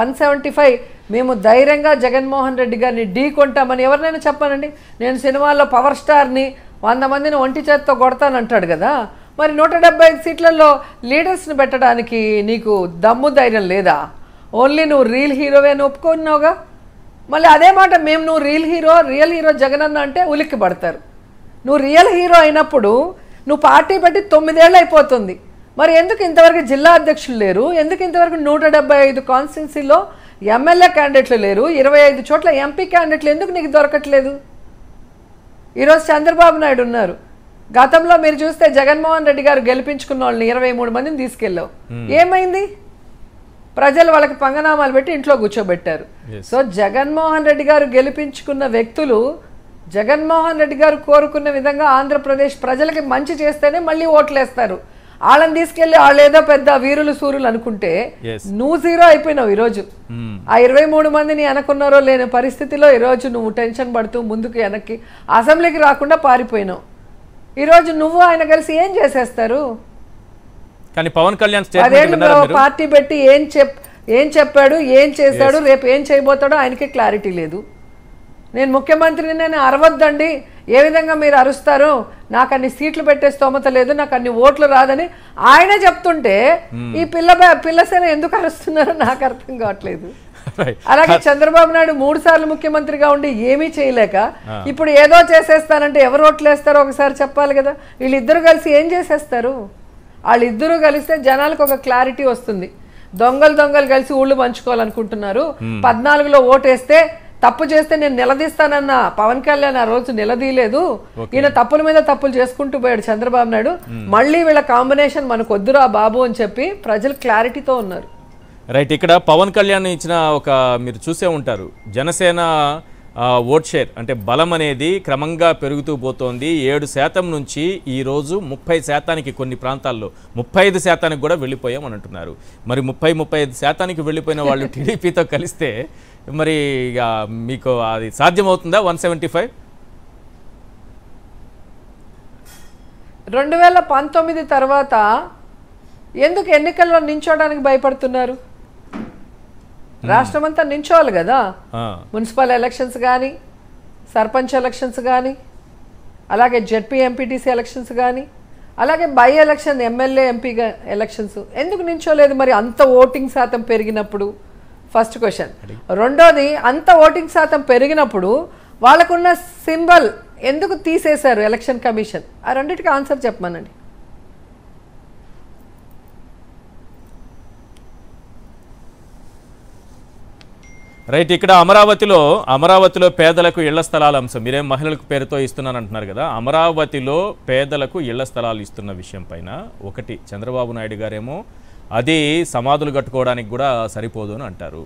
వన్ సెవెంటీ ఫైవ్ మేము ధైర్యంగా జగన్మోహన్ రెడ్డి గారిని ఢీ కొంటామని ఎవరినైనా చెప్పానండి నేను సినిమాల్లో పవర్ స్టార్ని వంద మందిని ఒంటి చేత్తో కొడతానంటాడు కదా మరి నూట డెబ్బై ఐదు సీట్లలో లీడర్స్ని పెట్టడానికి నీకు దమ్ము ధైర్యం లేదా ఓన్లీ నువ్వు రీల్ హీరోవే అని ఒప్పుకున్నావుగా మళ్ళీ అదే మాట మేము నువ్వు reel hero real hero Jagan అన్న అంటే ఉలిక్కి పడతారు నువ్వు రియల్ హీరో అయినప్పుడు నువ్వు పార్టీ పెట్టి తొమ్మిదేళ్ళు అయిపోతుంది మరి ఎందుకు ఇంతవరకు జిల్లా అధ్యక్షులు లేరు ఎందుకు ఇంతవరకు నూట డెబ్బై ఐదు కాన్స్టిట్యున్సీలో ఎమ్మెల్యే క్యాండిడేట్లు లేరు ఇరవై ఐదు చోట్ల ఎంపీ క్యాండిడేట్లు ఎందుకు నీకు దొరకట్లేదు ఈరోజు చంద్రబాబు నాయుడు ఉన్నారు గతంలో మీరు చూస్తే జగన్మోహన్ రెడ్డి గారు గెలిపించుకున్న వాళ్ళని ఇరవై మూడు మందిని తీసుకెళ్ళావు hmm. ఏమైంది ప్రజలు వాళ్ళకి పంగనామాలు పెట్టి ఇంట్లో కూర్చోబెట్టారు సో జగన్మోహన్ రెడ్డి గారు గెలిపించుకున్న వ్యక్తులు జగన్మోహన్ రెడ్డి గారు కోరుకున్న విధంగా ఆంధ్రప్రదేశ్ ప్రజలకి మంచి చేస్తేనే మళ్ళీ ఓట్లేస్తారు వాళ్ళని తీసుకెళ్లి వాళ్ళు ఏదో పెద్ద వీరులు సూరులు అనుకుంటే నువ్వు జీరో అయిపోయినావు ఈరోజు hmm. ఆ ఇరవై మూడు మందిని వెనకున్నారో లేని పరిస్థితిలో ఈరోజు నువ్వు టెన్షన్ పడుతూ ముందుకు వెనక్కి అసెంబ్లీకి రాకుండా పారిపోయినావు ఈరోజు నువ్వు ఆయన కలిసి ఏం చేసేస్తారు కానీ పవన్ కళ్యాణ్ పార్టీ పెట్టి ఏం చెప్ ఏం చెప్పాడు ఏం చేశాడు రేపు ఏం చేయబోతాడో ఆయనకే క్లారిటీ లేదు నేను ముఖ్యమంత్రిని నేను అరవద్దండి ఏ విధంగా మీరు అరుస్తారు నాకు అన్ని సీట్లు పెట్టే స్తోమత లేదు నాకు అన్ని ఓట్లు రాదని ఆయన చెప్తుంటే hmm. ఈ పిల్ల పిల్లసేన ఎందుకు అరుస్తున్నారో నాకు అర్థం కావట్లేదు అలాగే చంద్రబాబు నాయుడు మూడు సార్లు ముఖ్యమంత్రిగా ఉండి ఏమీ చేయలేక ఇప్పుడు ఏదో చేసేస్తానంటే ఎవరు ఓట్లు వేస్తారో ఒకసారి చెప్పాలి కదా వీళ్ళిద్దరు కలిసి ఏం చేసేస్తారు వాళ్ళిద్దరూ కలిస్తే జనాలకు ఒక క్లారిటీ వస్తుంది దొంగలు దొంగలు కలిసి ఊళ్ళు పంచుకోవాలనుకుంటున్నారు hmm. పద్నాలుగులో ఓటేస్తే తప్పు చేస్తే నేను నిలదీస్తానన్న పవన్ కళ్యాణ్ ఆ రోజు నిలదీయలేదు ఈయన తప్పుల మీద తప్పులు చేసుకుంటూ పోయాడు చంద్రబాబు నాయుడు మళ్ళీ వీళ్ళ కాంబినేషన్ మనకు వద్దురా బాబు అని చెప్పి ప్రజలు క్లారిటీతో ఉన్నారు రైట్ ఇక్కడ పవన్ కళ్యాణ్ ఇచ్చిన ఒక మీరు చూసే ఉంటారు జనసేన ఓట్ షేర్ అంటే బలం అనేది క్రమంగా పెరుగుతూ పోతోంది ఏడు శాతం నుంచి ఈరోజు ముప్పై శాతానికి కొన్ని ప్రాంతాల్లో ముప్పై ఐదు శాతానికి కూడా వెళ్ళిపోయామని అంటున్నారు మరి ముప్పై ముప్పై ఐదు శాతానికి వెళ్ళిపోయిన వాళ్ళు టీడీపీతో కలిస్తే మరి మీకు అది సాధ్యమవుతుందా వన్ సెవెంటీ ఫైవ్ రెండు వేల పంతొమ్మిది తర్వాత ఎందుకు ఎన్నికల్లో నించోడానికి భయపడుతున్నారు రాష్ట్రం అంతా నించోవాలి కదా మున్సిపల్ ఎలక్షన్స్ కానీ సర్పంచ్ ఎలక్షన్స్ కానీ అలాగే జెడ్పీ ఎంపీటీసీ ఎలక్షన్స్ కానీ అలాగే బై ఎలక్షన్ ఎమ్మెల్యే ఎంపీగా ఎలక్షన్స్ ఎందుకు నించోలేదు మరి అంత ఓటింగ్ శాతం పెరిగినప్పుడు ఫస్ట్ క్వశ్చన్ రెండోది అంత ఓటింగ్ శాతం పెరిగినప్పుడు వాళ్ళకున్న సింబల్ ఎందుకు తీసేశారు ఎలక్షన్ కమిషన్ ఆ రెండింటికి ఆన్సర్ చెప్పమనండి రైట్ ఇక్కడ అమరావతిలో అమరావతిలో పేదలకు ఇళ్ల స్థలాల అంశం మీరేం మహిళలకు పేరుతో అంటున్నారు కదా అమరావతిలో పేదలకు ఇళ్ల స్థలాలు ఇస్తున్న విషయం పైన ఒకటి చంద్రబాబు నాయుడు గారేమో అది సమాధులు కట్టుకోవడానికి కూడా సరిపోదు అని అంటారు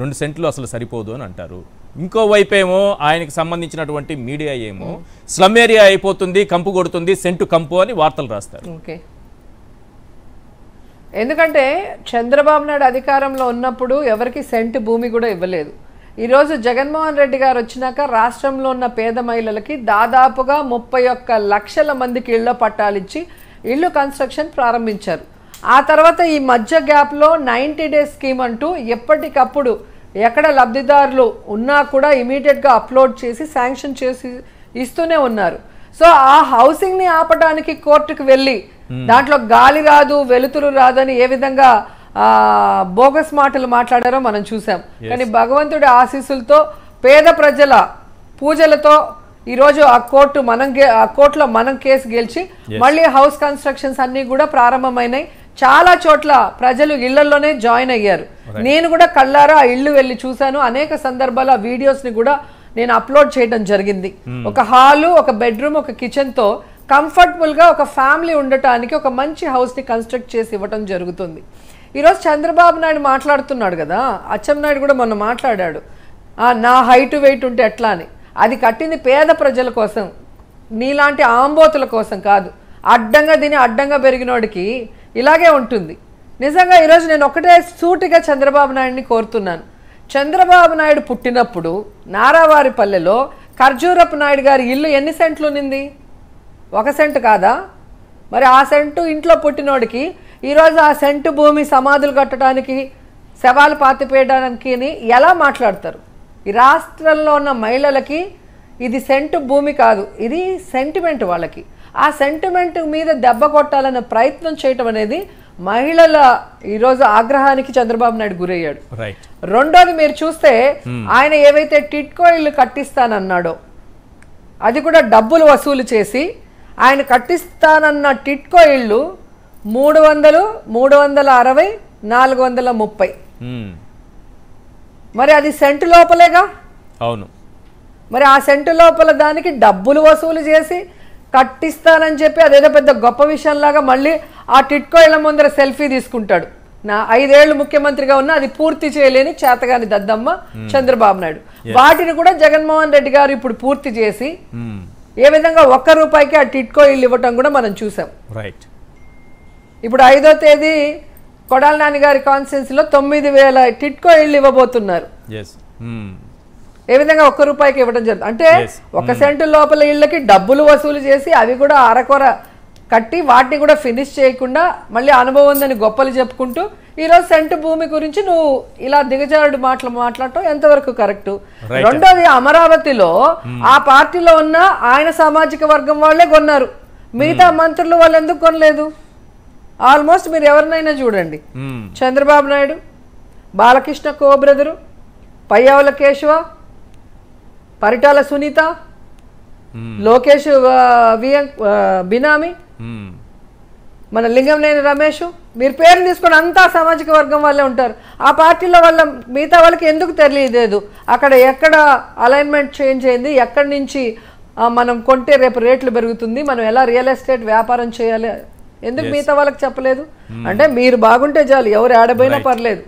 రెండు సెంట్లు అసలు సరిపోదు అని అంటారు ఇంకోవైపు ఏమో ఆయనకు సంబంధించినటువంటి మీడియా ఏమో స్లమ్ ఏరియా అయిపోతుంది కంపు కొడుతుంది సెంటు కంపు అని వార్తలు రాస్తారు ఎందుకంటే చంద్రబాబు నాయుడు అధికారంలో ఉన్నప్పుడు ఎవరికి సెంటు భూమి కూడా ఇవ్వలేదు ఈరోజు జగన్మోహన్ రెడ్డి గారు వచ్చినాక రాష్ట్రంలో ఉన్న పేద మహిళలకి దాదాపుగా ముప్పై ఒక్క లక్షల మందికి ఇళ్ల పట్టాలిచ్చి ఇళ్ళు కన్స్ట్రక్షన్ ప్రారంభించారు ఆ తర్వాత ఈ మధ్య గ్యాప్లో నైంటీ డేస్ స్కీమ్ అంటూ ఎప్పటికప్పుడు ఎక్కడ లబ్ధిదారులు ఉన్నా కూడా ఇమీడియట్గా అప్లోడ్ చేసి శాంక్షన్ చేసి ఇస్తూనే ఉన్నారు సో ఆ హౌసింగ్ ని ఆపడానికి కోర్టుకు వెళ్ళి hmm. దాంట్లో గాలి రాదు వెలుతురు రాదని ఏ విధంగా బోగస్ మాటలు మాట్లాడారో మనం చూసాం కానీ భగవంతుడి ఆశీస్సులతో పేద ప్రజల పూజలతో ఈ రోజు ఆ కోర్టు మనం ఆ కోర్టులో మనం కేసు గెలిచి మళ్ళీ హౌస్ కన్స్ట్రక్షన్స్ అన్ని కూడా ప్రారంభమైనాయి చాలా చోట్ల ప్రజలు ఇళ్లలోనే జాయిన్ అయ్యారు నేను కూడా కళ్ళారా ఆ ఇళ్ళు వెళ్ళి చూశాను అనేక సందర్భాల వీడియోస్ని కూడా నేను అప్లోడ్ చేయడం జరిగింది hmm. ఒక హాలు ఒక బెడ్రూమ్ ఒక కిచెన్తో గా ఒక ఫ్యామిలీ ఉండటానికి ఒక మంచి హౌస్ ని కన్స్ట్రక్ట్ చేసి ఇవ్వటం జరుగుతుంది ఈరోజు చంద్రబాబు నాయుడు మాట్లాడుతున్నాడు కదా అచ్చెన్నాయుడు కూడా మొన్న మాట్లాడాడు నా హైట్ వెయిట్ ఉంటే ఎట్లా అని అది కట్టింది పేద ప్రజల కోసం నీలాంటి ఆంబోతుల కోసం కాదు అడ్డంగా దీని అడ్డంగా పెరిగినోడికి ఇలాగే ఉంటుంది నిజంగా ఈరోజు నేను ఒకటే సూటిగా చంద్రబాబు నాయుడిని కోరుతున్నాను చంద్రబాబు నాయుడు పుట్టినప్పుడు నారావారిపల్లెలో ఖర్జూరపు నాయుడు గారి ఇల్లు ఎన్ని సెంట్లు ఉంది ఒక సెంటు కాదా మరి ఆ సెంటు ఇంట్లో పుట్టినోడికి ఈరోజు ఆ సెంటు భూమి సమాధులు కట్టడానికి శవాలు పాతిపేయడానికి ఎలా మాట్లాడతారు ఈ రాష్ట్రంలో ఉన్న మహిళలకి ఇది సెంటు భూమి కాదు ఇది సెంటిమెంట్ వాళ్ళకి ఆ సెంటిమెంట్ మీద దెబ్బ కొట్టాలనే ప్రయత్నం చేయటం అనేది మహిళల ఈరోజు ఆగ్రహానికి చంద్రబాబు నాయుడు గురయ్యాడు రెండోది మీరు చూస్తే hmm. ఆయన ఏవైతే టిట్కో ఇల్లు కట్టిస్తానన్నాడో అది కూడా డబ్బులు వసూలు చేసి ఆయన కట్టిస్తానన్న టిట్కో ఇళ్ళు మూడు వందలు మూడు వందల అరవై నాలుగు వందల ముప్పై hmm. మరి అది సెంటు లోపలేగా అవును మరి ఆ సెంటు లోపల దానికి డబ్బులు వసూలు చేసి కట్టిస్తానని చెప్పి అదేదో పెద్ద గొప్ప విషయంలాగా మళ్ళీ ఆ టిట్కో ఇళ్ల ముందర సెల్ఫీ తీసుకుంటాడు నా ఐదేళ్లు ముఖ్యమంత్రిగా ఉన్నా అది పూర్తి చేయలేని చేతగాని దద్దమ్మ hmm. చంద్రబాబు నాయుడు వాటిని కూడా జగన్మోహన్ రెడ్డి గారు ఇప్పుడు పూర్తి చేసి hmm. ఏ విధంగా ఒక్క రూపాయికి ఆ టిట్కో ఇల్లు ఇవ్వటం కూడా మనం చూసాం రైట్ ఇప్పుడు ఐదో తేదీ కొడాల నాన్నగారి లో తొమ్మిది వేల టిట్కో ఇల్లు ఇవ్వబోతున్నారు hmm. ఏ విధంగా ఒక్క రూపాయికి ఇవ్వడం జరుగుతుంది అంటే ఒక hmm. సెంటు లోపల ఇళ్ళకి డబ్బులు వసూలు చేసి అవి కూడా అరకొర కట్టి వాటిని కూడా ఫినిష్ చేయకుండా మళ్ళీ అనుభవం ఉందని గొప్పలు చెప్పుకుంటూ ఈరోజు సెంటు భూమి గురించి నువ్వు ఇలా దిగజారుడు మాటలు మాట్లాడటం ఎంతవరకు కరెక్ట్ రెండోది అమరావతిలో hmm. ఆ పార్టీలో ఉన్న ఆయన సామాజిక వర్గం వాళ్ళే కొన్నారు మిగతా hmm. మంత్రులు వాళ్ళు ఎందుకు కొనలేదు ఆల్మోస్ట్ మీరు ఎవరినైనా చూడండి చంద్రబాబు నాయుడు బాలకృష్ణ కోబ్రదరు పయ్యావుల కేశవ పరిటాల సునీత లోకేష్ బినామి మన లింగం లేని రమేష్ మీరు పేరు తీసుకుని అంతా సామాజిక వర్గం వాళ్ళే ఉంటారు ఆ పార్టీలో వాళ్ళ మిగతా వాళ్ళకి ఎందుకు తెలియలేదు అక్కడ ఎక్కడ అలైన్మెంట్ చేంజ్ అయింది ఎక్కడి నుంచి మనం కొంటే రేపు రేట్లు పెరుగుతుంది మనం ఎలా రియల్ ఎస్టేట్ వ్యాపారం చేయాలి ఎందుకు మిగతా వాళ్ళకి చెప్పలేదు hmm. అంటే మీరు బాగుంటే చాలు ఎవరు ఆడబోయినా పర్లేదు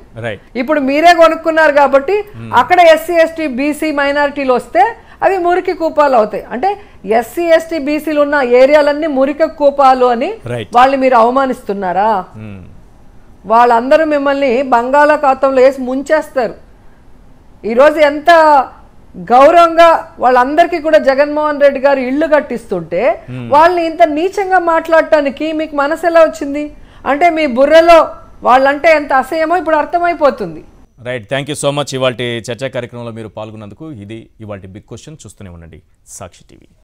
ఇప్పుడు మీరే కొనుక్కున్నారు కాబట్టి hmm. అక్కడ ఎస్సీ ఎస్టీ బీసీ మైనారిటీలు వస్తే అవి మురికి కూపాలు అవుతాయి అంటే ఎస్సీ ఎస్టీ బీసీలు ఉన్న ఏరియాలన్నీ మురికి కూపాలు అని వాళ్ళు మీరు అవమానిస్తున్నారా hmm. వాళ్ళందరూ మిమ్మల్ని బంగాళాఖాతంలో వేసి ముంచేస్తారు ఈరోజు ఎంత గౌరవంగా వాళ్ళందరికీ కూడా జగన్మోహన్ రెడ్డి గారు ఇళ్ళు కట్టిస్తుంటే hmm. వాళ్ళని ఇంత నీచంగా మాట్లాడటానికి మీకు మనసు ఎలా వచ్చింది అంటే మీ బుర్రలో వాళ్ళంటే ఎంత అసహ్యమో ఇప్పుడు అర్థమైపోతుంది right thank you so much ఇవాళ చర్చా కార్యక్రమంలో మీరు పాల్గొన్నందుకు ఇది ఇవాళ బిగ్ క్వశ్చన్ చూస్తూనే ఉండండి సాక్షి టీవీ